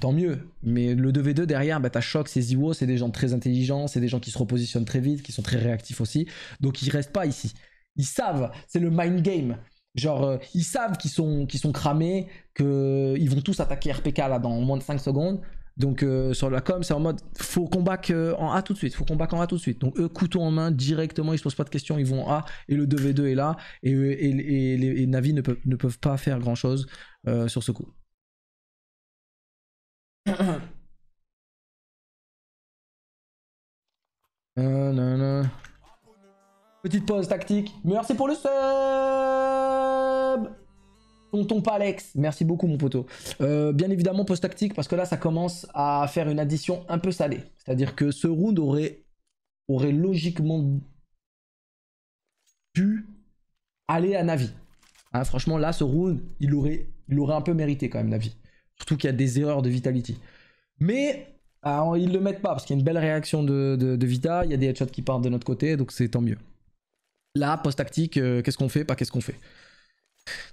tant mieux. Mais le 2v2 derrière, bah, t'as Shock, c'est Ziwo, c'est des gens très intelligents, c'est des gens qui se repositionnent très vite, qui sont très réactifs aussi. Donc ils restent pas ici. Ils savent, c'est le mind game. Genre, euh, ils savent qu'ils sont, sont cramés, qu'ils vont tous attaquer RPK là dans moins de 5 secondes. Donc euh, sur la com, c'est en mode faut combattre euh, en A tout de suite, faut combattre en A tout de suite. Donc eux, couteau en main, directement, ils se posent pas de questions, ils vont en A et le 2v2 est là et, les Navi ne peuvent, pas faire grand chose sur ce coup. non, [clears throat] non. Petite pause tactique. Merci pour le sub Tonton Alex. merci beaucoup mon poteau. Euh, bien évidemment, pause tactique, parce que là, ça commence à faire une addition un peu salée. C'est-à-dire que ce round aurait, aurait logiquement pu aller à Navi. Hein, franchement, là, ce round, il aurait, il aurait un peu mérité quand même Navi. Surtout qu'il y a des erreurs de Vitality. Mais alors, ah, ils le mettent pas parce qu'il y a une belle réaction de, de Vita. Il y a des headshots qui partent de notre côté, donc c'est tant mieux. Là, post-tactique, euh, qu'est-ce qu'on fait, pas qu'est-ce qu'on fait.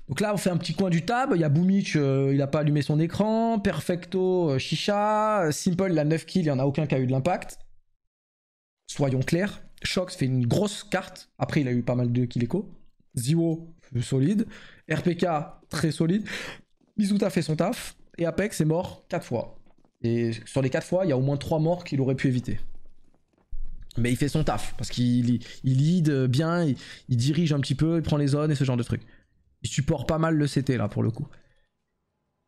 Donc là, on fait un petit coin du tab. Il y a Boomich, euh, il n'a pas allumé son écran. Perfecto, euh, Chicha. Simple, il a 9 kills, il n'y en a aucun qui a eu de l'impact. Soyons clairs. Shox fait une grosse carte. Après, il a eu pas mal de kills éco. Zio, solide. RPK, très solide. Mizuta fait son taf. Et Apex est mort 4 fois. Et sur les 4 fois, il y a au moins 3 morts qu'il aurait pu éviter mais il fait son taf parce qu'il il lead bien, il, dirige un petit peu, il prend les zones et ce genre de trucs. Il supporte pas mal le CT là pour le coup.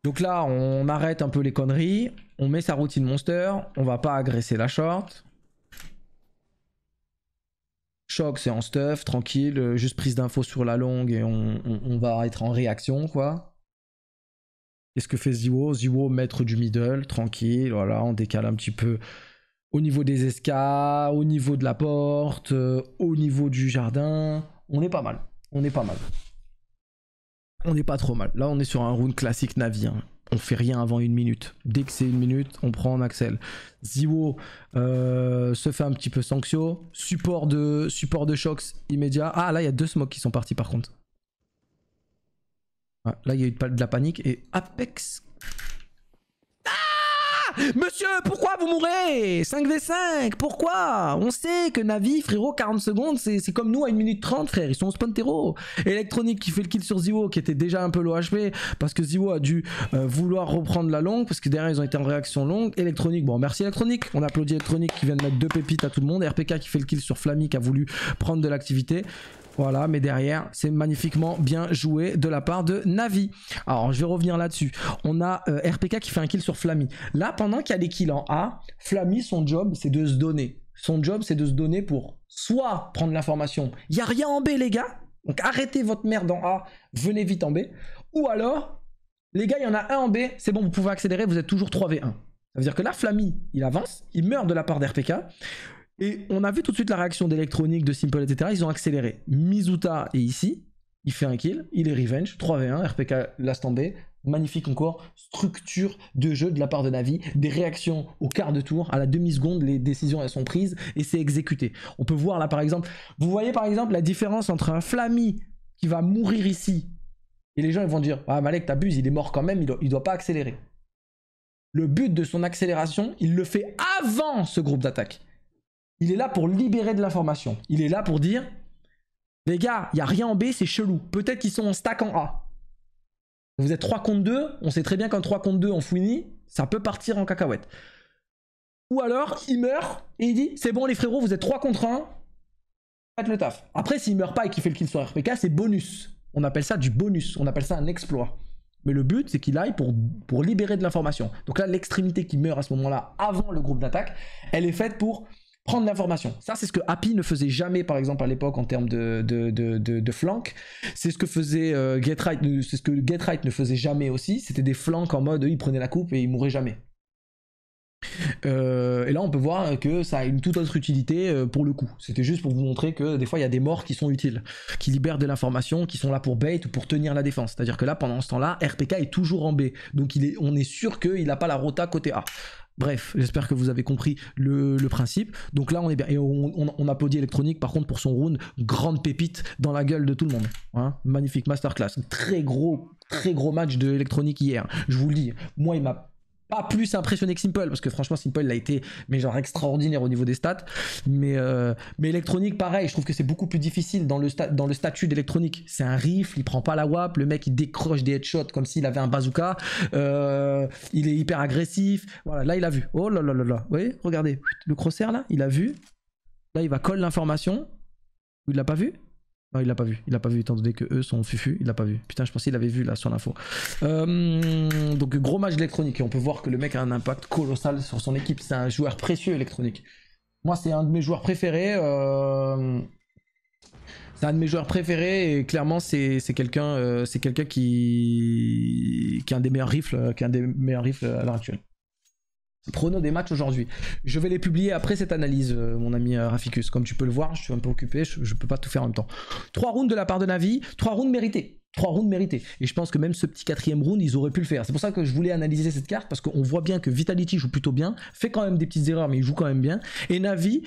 Donc là, on arrête un peu les conneries, on met sa routine monster, on va pas agresser la short. Choc, c'est en stuff, tranquille, juste prise d'infos sur la longue et on, on, va être en réaction quoi. Qu'est-ce que fait Ziwo Ziwo, maître du middle, tranquille, voilà, on décale un petit peu au niveau des escas, au niveau de la porte, euh, au niveau du jardin. On est pas mal. On est pas mal. On n'est pas trop mal. Là, on est sur un round classique Navi. Hein. On fait rien avant une minute. Dès que c'est une minute, on prend en Axel. Ziwo euh, se fait un petit peu sanction. Support de, support de shocks immédiat. Ah, là, il y a deux smokes qui sont partis par contre. Ah, là, il y a eu de la panique. Et Apex Monsieur, pourquoi vous mourrez 5v5, pourquoi On sait que Navi, frérot, 40 secondes, c'est comme nous à 1 minute 30, frère. Ils sont au spawn qui fait le kill sur Ziwo, qui était déjà un peu low HP, parce que Ziwo a dû euh, vouloir reprendre la longue, parce que derrière, ils ont été en réaction longue. Electronique, bon, merci Electronique On applaudit Electronique qui vient de mettre deux pépites à tout le monde. RPK qui fait le kill sur Flammy, qui a voulu prendre de l'activité. Voilà, mais derrière, c'est magnifiquement bien joué de la part de Navi. Alors, je vais revenir là-dessus. On a euh, RPK qui fait un kill sur Flammy. Là, pendant qu'il y a des kills en A, Flammy, son job, c'est de se donner. Son job, c'est de se donner pour soit prendre l'information. Il n'y a rien en B, les gars. Donc, arrêtez votre merde en A, venez vite en B. Ou alors, les gars, il y en a un en B, c'est bon, vous pouvez accélérer, vous êtes toujours 3v1. Ça veut dire que là, Flammy, il avance, il meurt de la part d'RPK. Et on a vu tout de suite la réaction d'électronique, de Simple, etc. Ils ont accéléré. Mizuta est ici, il fait un kill, il est revenge, 3v1, RPK last B Magnifique encore, structure de jeu de la part de Navi, des réactions au quart de tour, à la demi-seconde, les décisions elles sont prises et c'est exécuté. On peut voir là par exemple, vous voyez par exemple la différence entre un Flammy qui va mourir ici et les gens ils vont dire Ah Malek t'abuses, il est mort quand même, il doit, il doit pas accélérer. Le but de son accélération, il le fait avant ce groupe d'attaque. Il est là pour libérer de l'information. Il est là pour dire, les gars, il n'y a rien en B, c'est chelou. Peut-être qu'ils sont en stack en A. Vous êtes 3 contre 2, on sait très bien qu'en 3 contre 2 en fouini, ça peut partir en cacahuète. Ou alors, il meurt et il dit, c'est bon les frérots, vous êtes 3 contre 1, faites le taf. Après, s'il meurt pas et qu'il fait le kill sur RPK, c'est bonus. On appelle ça du bonus, on appelle ça un exploit. Mais le but, c'est qu'il aille pour, pour libérer de l'information. Donc là, l'extrémité qui meurt à ce moment-là, avant le groupe d'attaque, elle est faite pour prendre l'information. Ça, c'est ce que Happy ne faisait jamais, par exemple, à l'époque, en termes de, de, de, flank. C'est ce que faisait euh, GetRight, euh, c'est ce que GetRight ne faisait jamais aussi. C'était des flancs en mode, il prenait la coupe et il mourait jamais. Euh, et là, on peut voir que ça a une toute autre utilité pour le coup. C'était juste pour vous montrer que des fois, il y a des morts qui sont utiles, qui libèrent de l'information, qui sont là pour bait ou pour tenir la défense. C'est-à-dire que là, pendant ce temps-là, RPK est toujours en B. Donc il est, on est sûr qu'il n'a pas la rota côté A. Bref, j'espère que vous avez compris le, principe. Donc là, on est bien. Et on, applaudit Electronique. par contre, pour son round, grande pépite dans la gueule de tout le monde. Hein. Magnifique masterclass. Très gros, très gros match de Electronique hier. Je vous le dis, moi, il m'a pas plus impressionné que Simple parce que franchement Simple a été mais genre extraordinaire au niveau des stats mais euh, mais électronique pareil je trouve que c'est beaucoup plus difficile dans le dans le statut d'électronique c'est un rifle il prend pas la WAP le mec il décroche des headshots comme s'il avait un bazooka euh, il est hyper agressif voilà là il a vu oh là là là là vous voyez regardez le crosshair là il a vu là il va coller l'information il l'a pas vu non, il l'a pas vu. Il l'a pas vu, étant donné que eux sont fufu, il l'a pas vu. Putain, je pensais qu'il avait vu là sur l'info. Euh, donc, gros match électronique. Et on peut voir que le mec a un impact colossal sur son équipe. C'est un joueur précieux électronique. Moi, c'est un de mes joueurs préférés. Euh, c'est un de mes joueurs préférés et clairement c'est quelqu'un euh, quelqu'un qui qui a un des meilleurs rifles qui a un des meilleurs rifles à l'heure actuelle. Prenons des matchs aujourd'hui. Je vais les publier après cette analyse, euh, mon ami euh, Raficus. Comme tu peux le voir, je suis un peu occupé, je, ne peux pas tout faire en même temps. Trois rounds de la part de Navi, trois rounds mérités. Trois rounds mérités. Et je pense que même ce petit quatrième round, ils auraient pu le faire. C'est pour ça que je voulais analyser cette carte, parce qu'on voit bien que Vitality joue plutôt bien, fait quand même des petites erreurs, mais il joue quand même bien. Et Navi,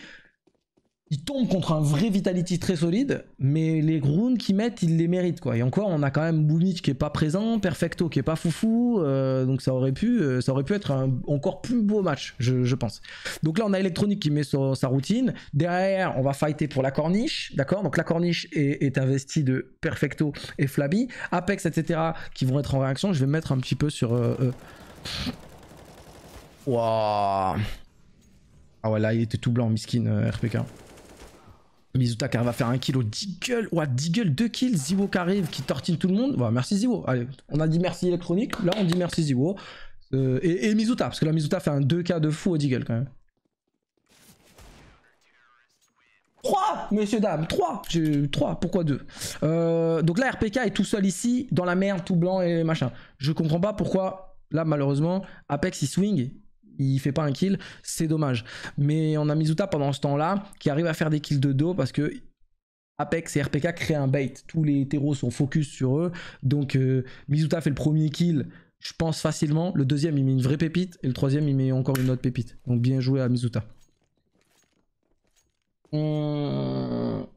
il tombe contre un vrai Vitality très solide, mais les rounds qu'ils mettent, ils les méritent quoi. Et encore, on a quand même Boomich qui est pas présent, Perfecto qui est pas foufou, euh, donc ça aurait pu, euh, ça aurait pu être un encore plus beau match, je, pense. Donc là, on a Electronic qui met sur sa routine. Derrière, on va fighter pour la corniche, d'accord Donc la corniche est, investie de Perfecto et Flabby, Apex, etc. qui vont être en réaction. Je vais mettre un petit peu sur. Euh, ah ouais, là, il était tout blanc, miskin RPK. Mizuta qui arrive faire un kill au Deagle. Ouah, Deagle, 2 kills. Ziwo qui arrive, qui tortille tout le monde. Bah, merci Ziwo. Allez, on a dit merci électronique. Là, on dit merci Ziwo. Euh, et, Mizuta, parce que là, Mizuta fait un 2K de fou au Deagle quand même. 3 messieurs dames 3 j'ai 3 pourquoi 2 euh, donc là RPK est tout seul ici dans la merde tout blanc et machin je comprends pas pourquoi là malheureusement Apex il swing il fait pas un kill, c'est dommage. Mais on a Mizuta pendant ce temps-là qui arrive à faire des kills de dos parce que Apex et RPK créent un bait. Tous les terreaux sont focus sur eux. Donc euh, Mizuta fait le premier kill, je pense facilement. Le deuxième, il met une vraie pépite. Et le troisième, il met encore une autre pépite. Donc bien joué à Mizuta. On...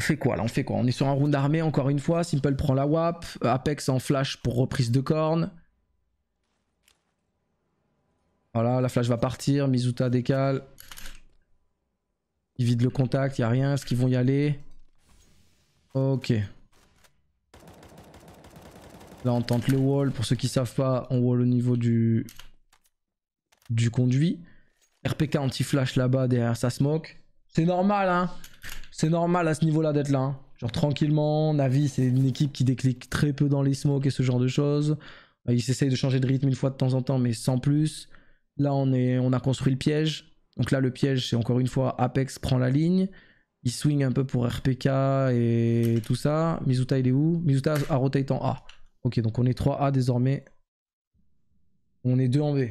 fait quoi là On fait quoi On est sur un round d'armée encore une fois. Simple prend la WAP. Apex en flash pour reprise de corne. Voilà, la flash va partir. Mizuta décale. Il vide le contact, il a rien. Est-ce qu'ils vont y aller Ok. Là, on tente le wall. Pour ceux qui savent pas, on wall au niveau du, du conduit. RPK anti-flash là-bas derrière sa smoke. C'est normal, hein. C'est normal à ce niveau-là d'être là. Hein. Genre tranquillement, Navi, c'est une équipe qui déclique très peu dans les smokes et ce genre de choses. Ils essayent de changer de rythme une fois de temps en temps, mais sans plus. Là, on, est, on a construit le piège. Donc là, le piège, c'est encore une fois Apex prend la ligne. Il swing un peu pour RPK et tout ça. Mizuta, il est où Mizuta a rotate en A. Ok, donc on est 3A désormais. On est 2 en B.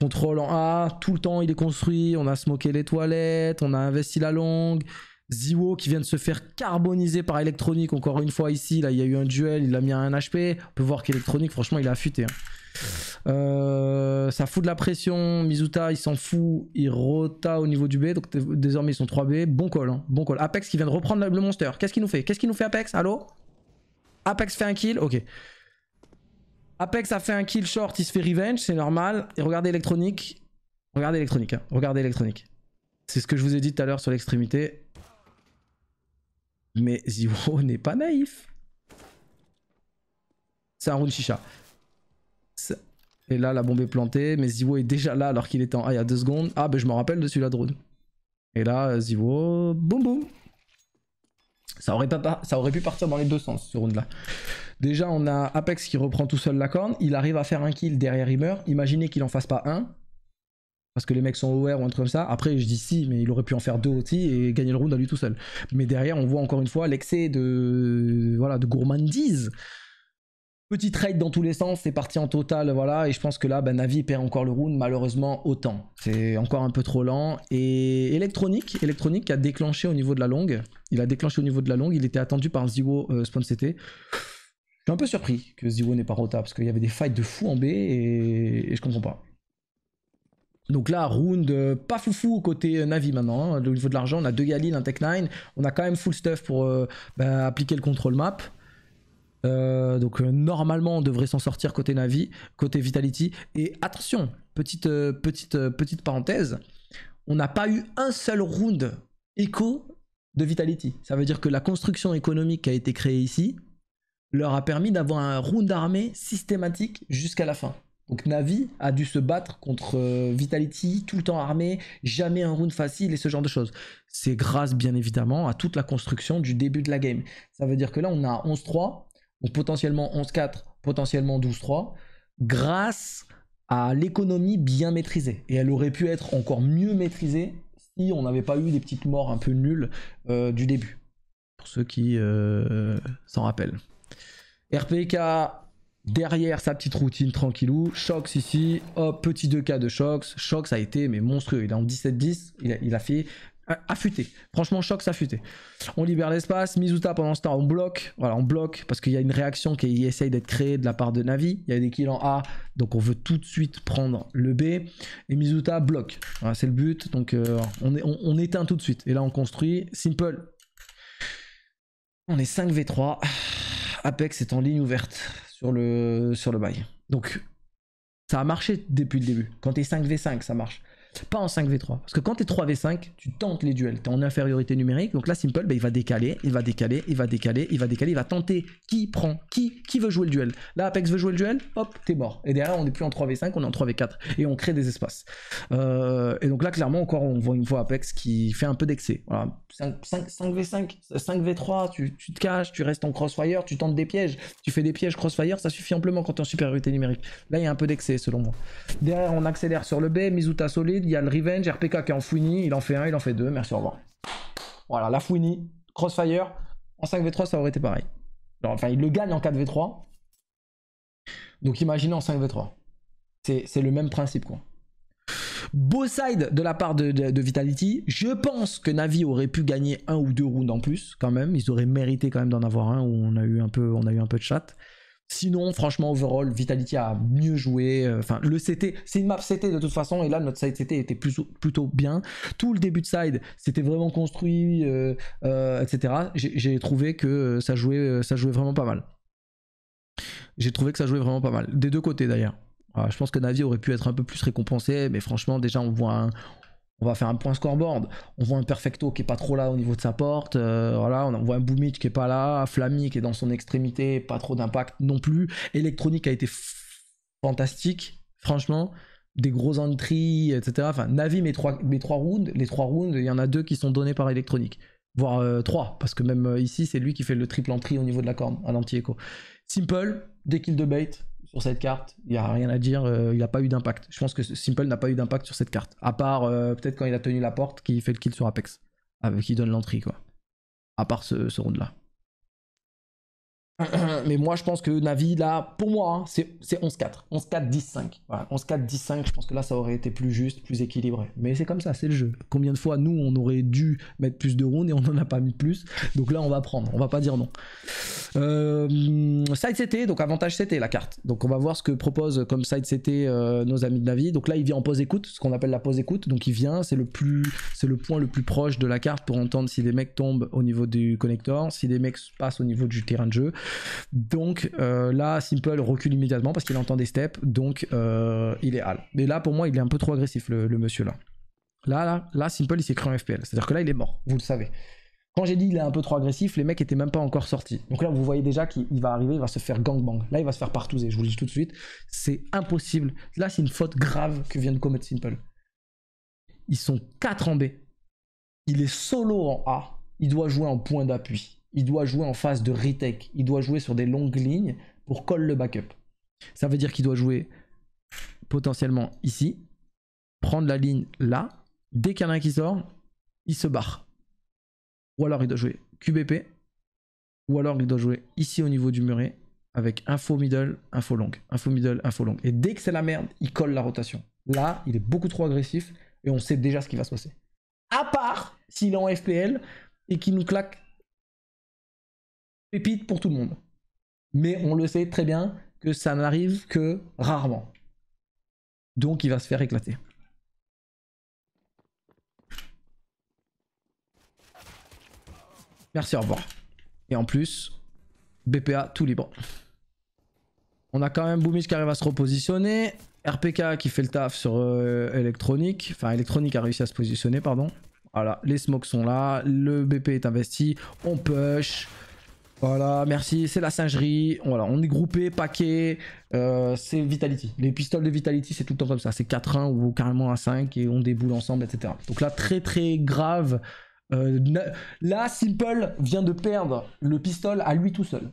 Contrôle en A, tout le temps il est construit. On a smoké les toilettes, on a investi la longue. Ziwo qui vient de se faire carboniser par Electronic encore une fois ici. Là, il y a eu un duel, il l'a mis à un HP. On peut voir qu'Electronic, franchement, il a affûté. Hein. Euh, ça fout de la pression. Mizuta, il s'en fout. Il rota au niveau du B. Donc désormais, ils sont 3B. Bon call, hein. bon call. Apex qui vient de reprendre le monster. Qu'est-ce qu'il nous fait Qu'est-ce qu'il nous fait, Apex Allô Apex fait un kill Ok. Apex a fait un kill short, il se fait revenge, c'est normal. Et regardez Electronic. Regardez Electronic, hein. regardez Electronic. C'est ce que je vous ai dit tout à l'heure sur l'extrémité. Mais Zero [laughs] n'est pas naïf. C'est un round chicha. Et là, la bombe est plantée, mais Zivo est déjà là alors qu'il était en A il y a deux secondes. Ah, ben je me rappelle dessus la drone. Et là, Zivo, boum boum. Ça aurait, pas, ça aurait pu partir dans les deux sens, ce round-là. Déjà, on a Apex qui reprend tout seul la corne. Il arrive à faire un kill derrière, il meurt. Imaginez qu'il en fasse pas un parce que les mecs sont over ou un truc comme ça. Après, je dis si, mais il aurait pu en faire deux aussi et gagner le round à lui tout seul. Mais derrière, on voit encore une fois l'excès de voilà de gourmandise. Petit trade dans tous les sens, c'est parti en total, voilà. Et je pense que là, ben, Navi perd encore le round, malheureusement, autant. C'est encore un peu trop lent. Et électronique, électronique a déclenché au niveau de la longue. Il a déclenché au niveau de la longue. Il était attendu par Ziwo euh, Spawn Je suis un peu surpris que Ziwo n'ait pas rota parce qu'il y avait des fights de fou en B et, et je comprends pas. Donc là, round euh, pas foufou côté euh, Navi maintenant. Hein. Au niveau de l'argent, on a deux Galil, un Tech 9. On a quand même full stuff pour euh, bah, appliquer le contrôle map. donc normalement on devrait s'en sortir côté Navi, côté Vitality. Et attention, petite, petite, petite parenthèse, on n'a pas eu un seul round écho de Vitality. Ça veut dire que la construction économique qui a été créée ici leur a permis d'avoir un round armé systématique jusqu'à la fin. Donc Navi a dû se battre contre euh, Vitality, tout le temps armé, jamais un round facile et ce genre de choses. C'est grâce bien évidemment à toute la construction du début de la game. Ça veut dire que là on a 11-3, donc potentiellement 11-4, potentiellement 12-3, grâce à l'économie bien maîtrisée. Et elle aurait pu être encore mieux maîtrisée si on n'avait pas eu des petites morts un peu nulles euh, du début. Pour ceux qui euh, s'en rappellent. RPK Derrière sa petite routine tranquillou, Shox ici, hop, petit 2K de Shox. Shox a été mais monstrueux. Il est en 17-10, il, a fait euh, affûter, Franchement, Shox affûté. On libère l'espace, Mizuta pendant ce temps, on bloque. Voilà, on bloque parce qu'il y a une réaction qui essaye d'être créée de la part de Navi. Il y a des kills en A, donc on veut tout de suite prendre le B. Et Mizuta bloque. c'est le but. Donc euh, on, on éteint tout de suite. Et là, on construit. Simple. On est 5v3. Apex est en ligne ouverte sur le, sur le bail. Donc, ça a marché depuis le début. Quand t'es 5v5, ça marche pas en 5v3. Parce que quand t'es 3v5, tu tentes les duels, t'es en infériorité numérique, donc là Simple, bah, il va décaler, il va décaler, il va décaler, il va décaler, il va tenter qui prend, qui, qui veut jouer le duel. Là Apex veut jouer le duel, hop, t'es mort. Et derrière on n'est plus en 3v5, on est en 3v4 et on crée des espaces. Euh, et donc là clairement encore on voit une fois Apex qui fait un peu d'excès. Voilà, 5, v 5 5v3, tu, te caches, tu restes en crossfire, tu tentes des pièges, tu fais des pièges crossfire, ça suffit amplement quand t'es en supériorité numérique. Là il y a un peu d'excès selon moi. Derrière on accélère sur le B, Mizuta solide, il y a le Revenge, RPK qui est en Fouini, il en fait un, il en fait deux, merci, au revoir. Voilà, la Fouini, Crossfire, en 5v3 ça aurait été pareil. Enfin, il le gagne en 4v3. Donc imaginez en 5v3. C'est le même principe quoi. Beau side de la part de, Vitality. Je pense que Navi aurait pu gagner un ou deux rounds en plus quand même. Ils auraient mérité quand même d'en avoir un où on a eu un peu, on a eu un peu de chat. Sinon, franchement, overall, Vitality a mieux joué. Euh, enfin, le CT, c'est une map CT de toute façon, et là, notre side CT était plutôt bien. Tout le début de side, c'était vraiment construit, euh, euh, etc. J'ai trouvé que ça jouait, ça jouait vraiment pas mal. J'ai trouvé que ça jouait vraiment pas mal. Des deux côtés d'ailleurs. Ah, je pense que Navi aurait pu être un peu plus récompensé, mais franchement, déjà, on voit un, on va faire un point scoreboard. On voit un Perfecto qui est pas trop là au niveau de sa porte. Euh, voilà, on voit un Boomit qui est pas là. Flammy qui est dans son extrémité, pas trop d'impact non plus. Electronique a été fantastique, franchement. Des gros entries, etc. Enfin, Navi, mes trois, rounds, les trois rounds, il y en a deux qui sont donnés par Electronique. Voire euh, trois, parce que même euh, ici, c'est lui qui fait le triple entry au niveau de la corne à l'anti-écho. Simple, des kills de bait, sur cette carte, il n'y a rien à dire, euh, il n'a pas eu d'impact. Je pense que Simple n'a pas eu d'impact sur cette carte. À part euh, peut-être quand il a tenu la porte qui fait le kill sur Apex, qui donne l'entrée quoi. À part ce, ce round là. [clears throat] Mais moi, je pense que Navi, là, pour moi, hein, c'est 11-4. 11-4, 10-5. 11-4, 10-5, je pense que là, ça aurait été plus juste, plus équilibré. Mais c'est comme ça, c'est le jeu. Combien de fois, nous, on aurait dû mettre plus de rounds et on n'en a pas mis plus. Donc là, on va prendre, on va pas dire non. Euh, side CT, donc avantage CT, la carte. Donc on va voir ce que propose comme side CT euh, nos amis de Navi. Donc là, il vient en pause écoute, ce qu'on appelle la pause écoute. Donc il vient, c'est le, plus, le point le plus proche de la carte pour entendre si des mecs tombent au niveau du connecteur, si des mecs passent au niveau du terrain de jeu. Donc euh, là, Simple recule immédiatement parce qu'il entend des steps, donc euh, il est hal. Mais là, pour moi, il est un peu trop agressif, le, monsieur là. Là, là, là, Simple, il s'est cru en FPL. C'est-à-dire que là, il est mort, vous le savez. Quand j'ai dit il est un peu trop agressif, les mecs étaient même pas encore sortis. Donc là, vous voyez déjà qu'il va arriver, il va se faire gangbang. Là, il va se faire et je vous le dis tout de suite. C'est impossible. Là, c'est une faute grave que vient de commettre Simple. Ils sont 4 en B. Il est solo en A. Il doit jouer en point d'appui il doit jouer en phase de retake, il doit jouer sur des longues lignes pour coller le backup. Ça veut dire qu'il doit jouer potentiellement ici, prendre la ligne là, dès qu'il y en a un qui sort, il se barre. Ou alors il doit jouer QBP, ou alors il doit jouer ici au niveau du muret, avec info middle, info long, info middle, info long. Et dès que c'est la merde, il colle la rotation. Là, il est beaucoup trop agressif et on sait déjà ce qui va se passer. À part s'il est en FPL et qu'il nous claque pépite pour tout le monde. Mais on le sait très bien que ça n'arrive que rarement. Donc il va se faire éclater. Merci, au revoir. Et en plus, BPA tout libre. On a quand même Boomish qui arrive à se repositionner. RPK qui fait le taf sur électronique. Euh, enfin, électronique a réussi à se positionner, pardon. Voilà, les smokes sont là. Le BP est investi. On push. Voilà, merci, c'est la singerie. Voilà, on est groupé, paquet, euh, c'est Vitality. Les pistoles de Vitality, c'est tout le temps comme ça. C'est 4-1 ou carrément à 5 et on déboule ensemble, etc. Donc là, très très grave. Euh, là, Simple vient de perdre le pistol à lui tout seul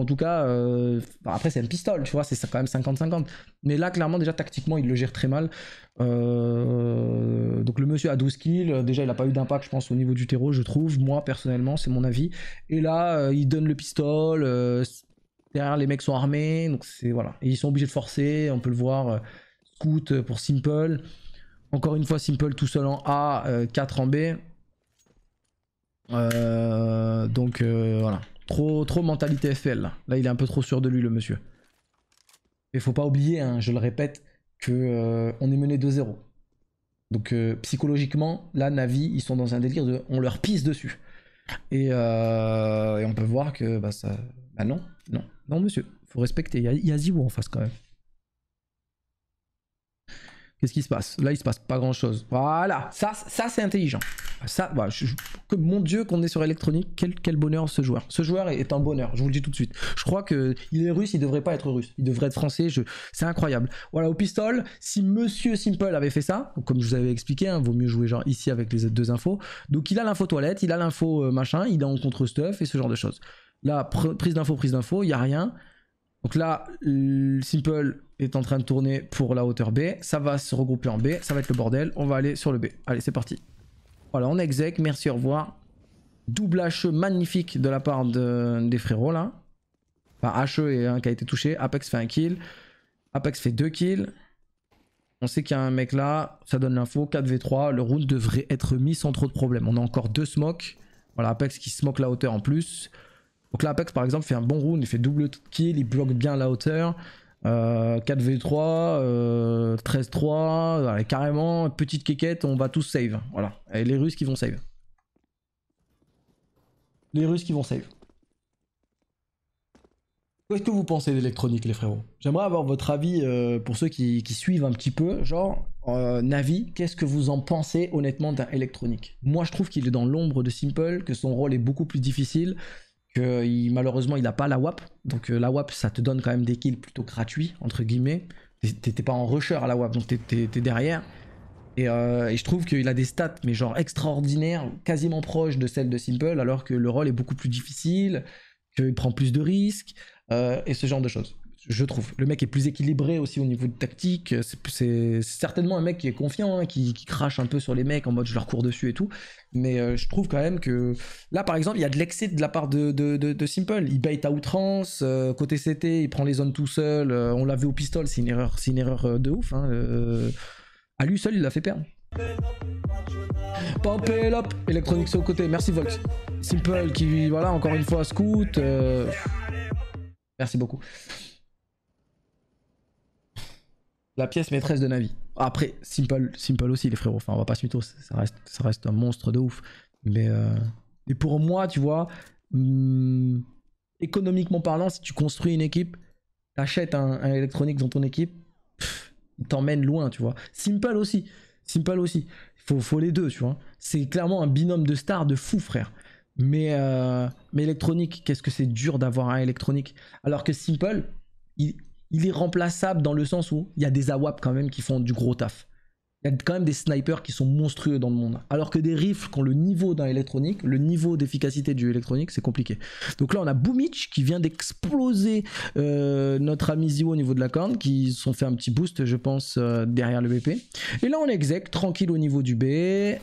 en tout cas, euh, après c'est un pistole tu vois, c'est quand même 50-50. Mais là, clairement, déjà tactiquement, il le gère très mal. Euh, donc le monsieur a 12 kills, déjà il n'a pas eu d'impact, je pense, au niveau du terreau, je trouve. Moi, personnellement, c'est mon avis. Et là, euh, il donne le pistole, derrière, les mecs sont armés, donc c'est voilà. ils sont obligés de forcer, on peut le voir. scout pour Simple. Encore une fois, Simple tout seul en A, 4 en B. donc voilà. Trop, trop mentalité FL là. il est un peu trop sûr de lui, le monsieur. Et faut pas oublier, hein, je le répète, qu'on euh, est mené 2-0. Donc euh, psychologiquement, là, Navi, ils sont dans un délire de on leur pisse dessus. Euh, et, on peut voir que bah, ça. Bah non, non, non, monsieur, faut respecter. Il y a, y en face quand même. Qu'est-ce qui se passe Là, il se passe pas grand-chose. Voilà, ça, ça c'est intelligent. Ça, bah, que, mon Dieu, qu'on est sur électronique, quel, bonheur ce joueur. Ce joueur est, un bonheur, je vous le dis tout de suite. Je crois que il est russe, il devrait pas être russe, il devrait être français. C'est incroyable. Voilà, au pistol, si Monsieur Simple avait fait ça, comme je vous avais expliqué, il hein, vaut mieux jouer genre ici avec les deux infos. Donc il a l'info toilette, il a l'info euh, machin, il a en contre stuff et ce genre de choses. Là, prise d'info, prise d'info, il y a rien. Donc là, Simple est en train de tourner pour la hauteur B. Ça va se regrouper en B. Ça va être le bordel. On va aller sur le B. Allez, c'est parti. Voilà, on exec. Merci, au revoir. Double HE magnifique de la part des frérots là. Enfin, HE un qui a été touché. Apex fait un kill. Apex fait deux kills. On sait qu'il y a un mec là. Ça donne l'info. 4v3. Le round devrait être mis sans trop de problème. On a encore deux smokes. Voilà, Apex qui smoke la hauteur en plus. Donc là, Apex par exemple fait un bon round. Il fait double kill. Il bloque bien la hauteur. 4v3, euh, 13-3, euh, carrément, petite quiquette, on va tous save. Voilà. Et les Russes qui vont save. Les Russes qui vont save. Qu'est-ce que vous pensez d'électronique, les frérots J'aimerais avoir votre avis euh, pour ceux qui, qui, suivent un petit peu. Genre, Navi, qu'est-ce que vous en pensez honnêtement d'un électronique Moi, je trouve qu'il est dans l'ombre de Simple, que son rôle est beaucoup plus difficile que malheureusement il n'a pas la WAP. Donc euh, la WAP ça te donne quand même des kills plutôt gratuits entre guillemets. T'étais pas en rusher à la WAP donc t'es derrière. Euh, et, je trouve qu'il a des stats mais genre extraordinaires, quasiment proches de celles de Simple alors que le rôle est beaucoup plus difficile, qu'il prend plus de risques euh, et ce genre de choses je trouve. Le mec est plus équilibré aussi au niveau de tactique. C'est certainement un mec qui est confiant, hein, qui, crache un peu sur les mecs en mode je leur cours dessus et tout. Mais euh, je trouve quand même que là, par exemple, il y a de l'excès de la part de, Simple. Il bait à outrance. Euh, côté CT, il prend les zones tout seul. Euh, on l'a vu au pistol, c'est une erreur, c'est une de ouf. Hein, à lui seul, il l'a fait perdre. Pop hop c'est au côté. Merci Vox. Simple qui, voilà, encore une fois, scout. Merci beaucoup la pièce maîtresse de vie Après, Simple, Simple aussi, les frérots. Enfin, on va pas se mytho, ça reste, ça reste un monstre de ouf. Mais euh, et pour moi, tu vois, hmm, économiquement parlant, si tu construis une équipe, achète un, électronique dans ton équipe, t'emmène loin, tu vois. Simple aussi. Simple aussi. Faut, faut les deux, tu vois. C'est clairement un binôme de stars de fou, frère. Mais, euh, mais électronique, qu'est-ce que c'est dur d'avoir un électronique. Alors que Simple, il, il est remplaçable dans le sens où il y a des AWAP quand même qui font du gros taf. Il y a quand même des snipers qui sont monstrueux dans le monde. Alors que des rifles qui ont le niveau d'un électronique, le niveau d'efficacité du électronique, c'est compliqué. Donc là, on a Boomich qui vient d'exploser euh, notre ami Zio au niveau de la corne, qui sont fait un petit boost, je pense, euh, derrière le BP. Et là, on exec, tranquille au niveau du B.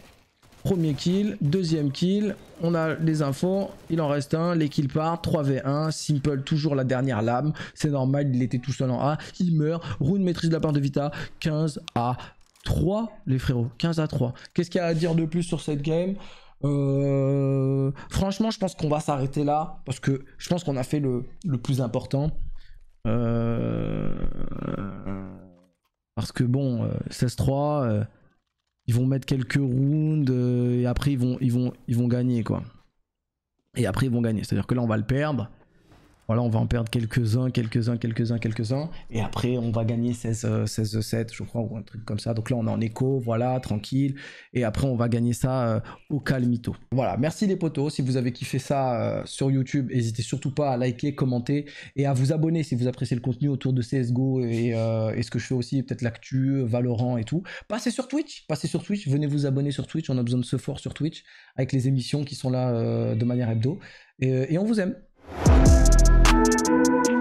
Premier kill, deuxième kill, on a les infos, il en reste un, les kills partent, 3v1, Simple toujours la dernière lame, c'est normal, il était tout seul en A, il meurt, Rune maîtrise de la part de Vita, 15 à 3 les frérots, 15 à 3. Qu'est-ce qu'il y a à dire de plus sur cette game euh, Franchement je pense qu'on va s'arrêter là, parce que je pense qu'on a fait le, plus important. Euh, parce que bon, 16-3... Euh, ils vont mettre quelques rounds euh, et après ils vont, ils vont, ils vont gagner quoi. Et après ils vont gagner. C'est-à-dire que là on va le perdre voilà, on va en perdre quelques-uns, quelques-uns, quelques-uns, quelques-uns, et après on va gagner 16, 7, euh, je crois, ou un truc comme ça. Donc là, on est en écho, voilà, tranquille, et après on va gagner ça euh, au calmito. Voilà, merci les potos. Si vous avez kiffé ça euh, sur YouTube, n'hésitez surtout pas à liker, commenter et à vous abonner si vous appréciez le contenu autour de CSGO et, ce que je fais aussi, peut-être l'actu, Valorant et tout. Passez sur Twitch, passez sur Twitch, venez vous abonner sur Twitch, on a besoin de ce fort sur Twitch avec les émissions qui sont là de manière hebdo, et on vous aime. thank you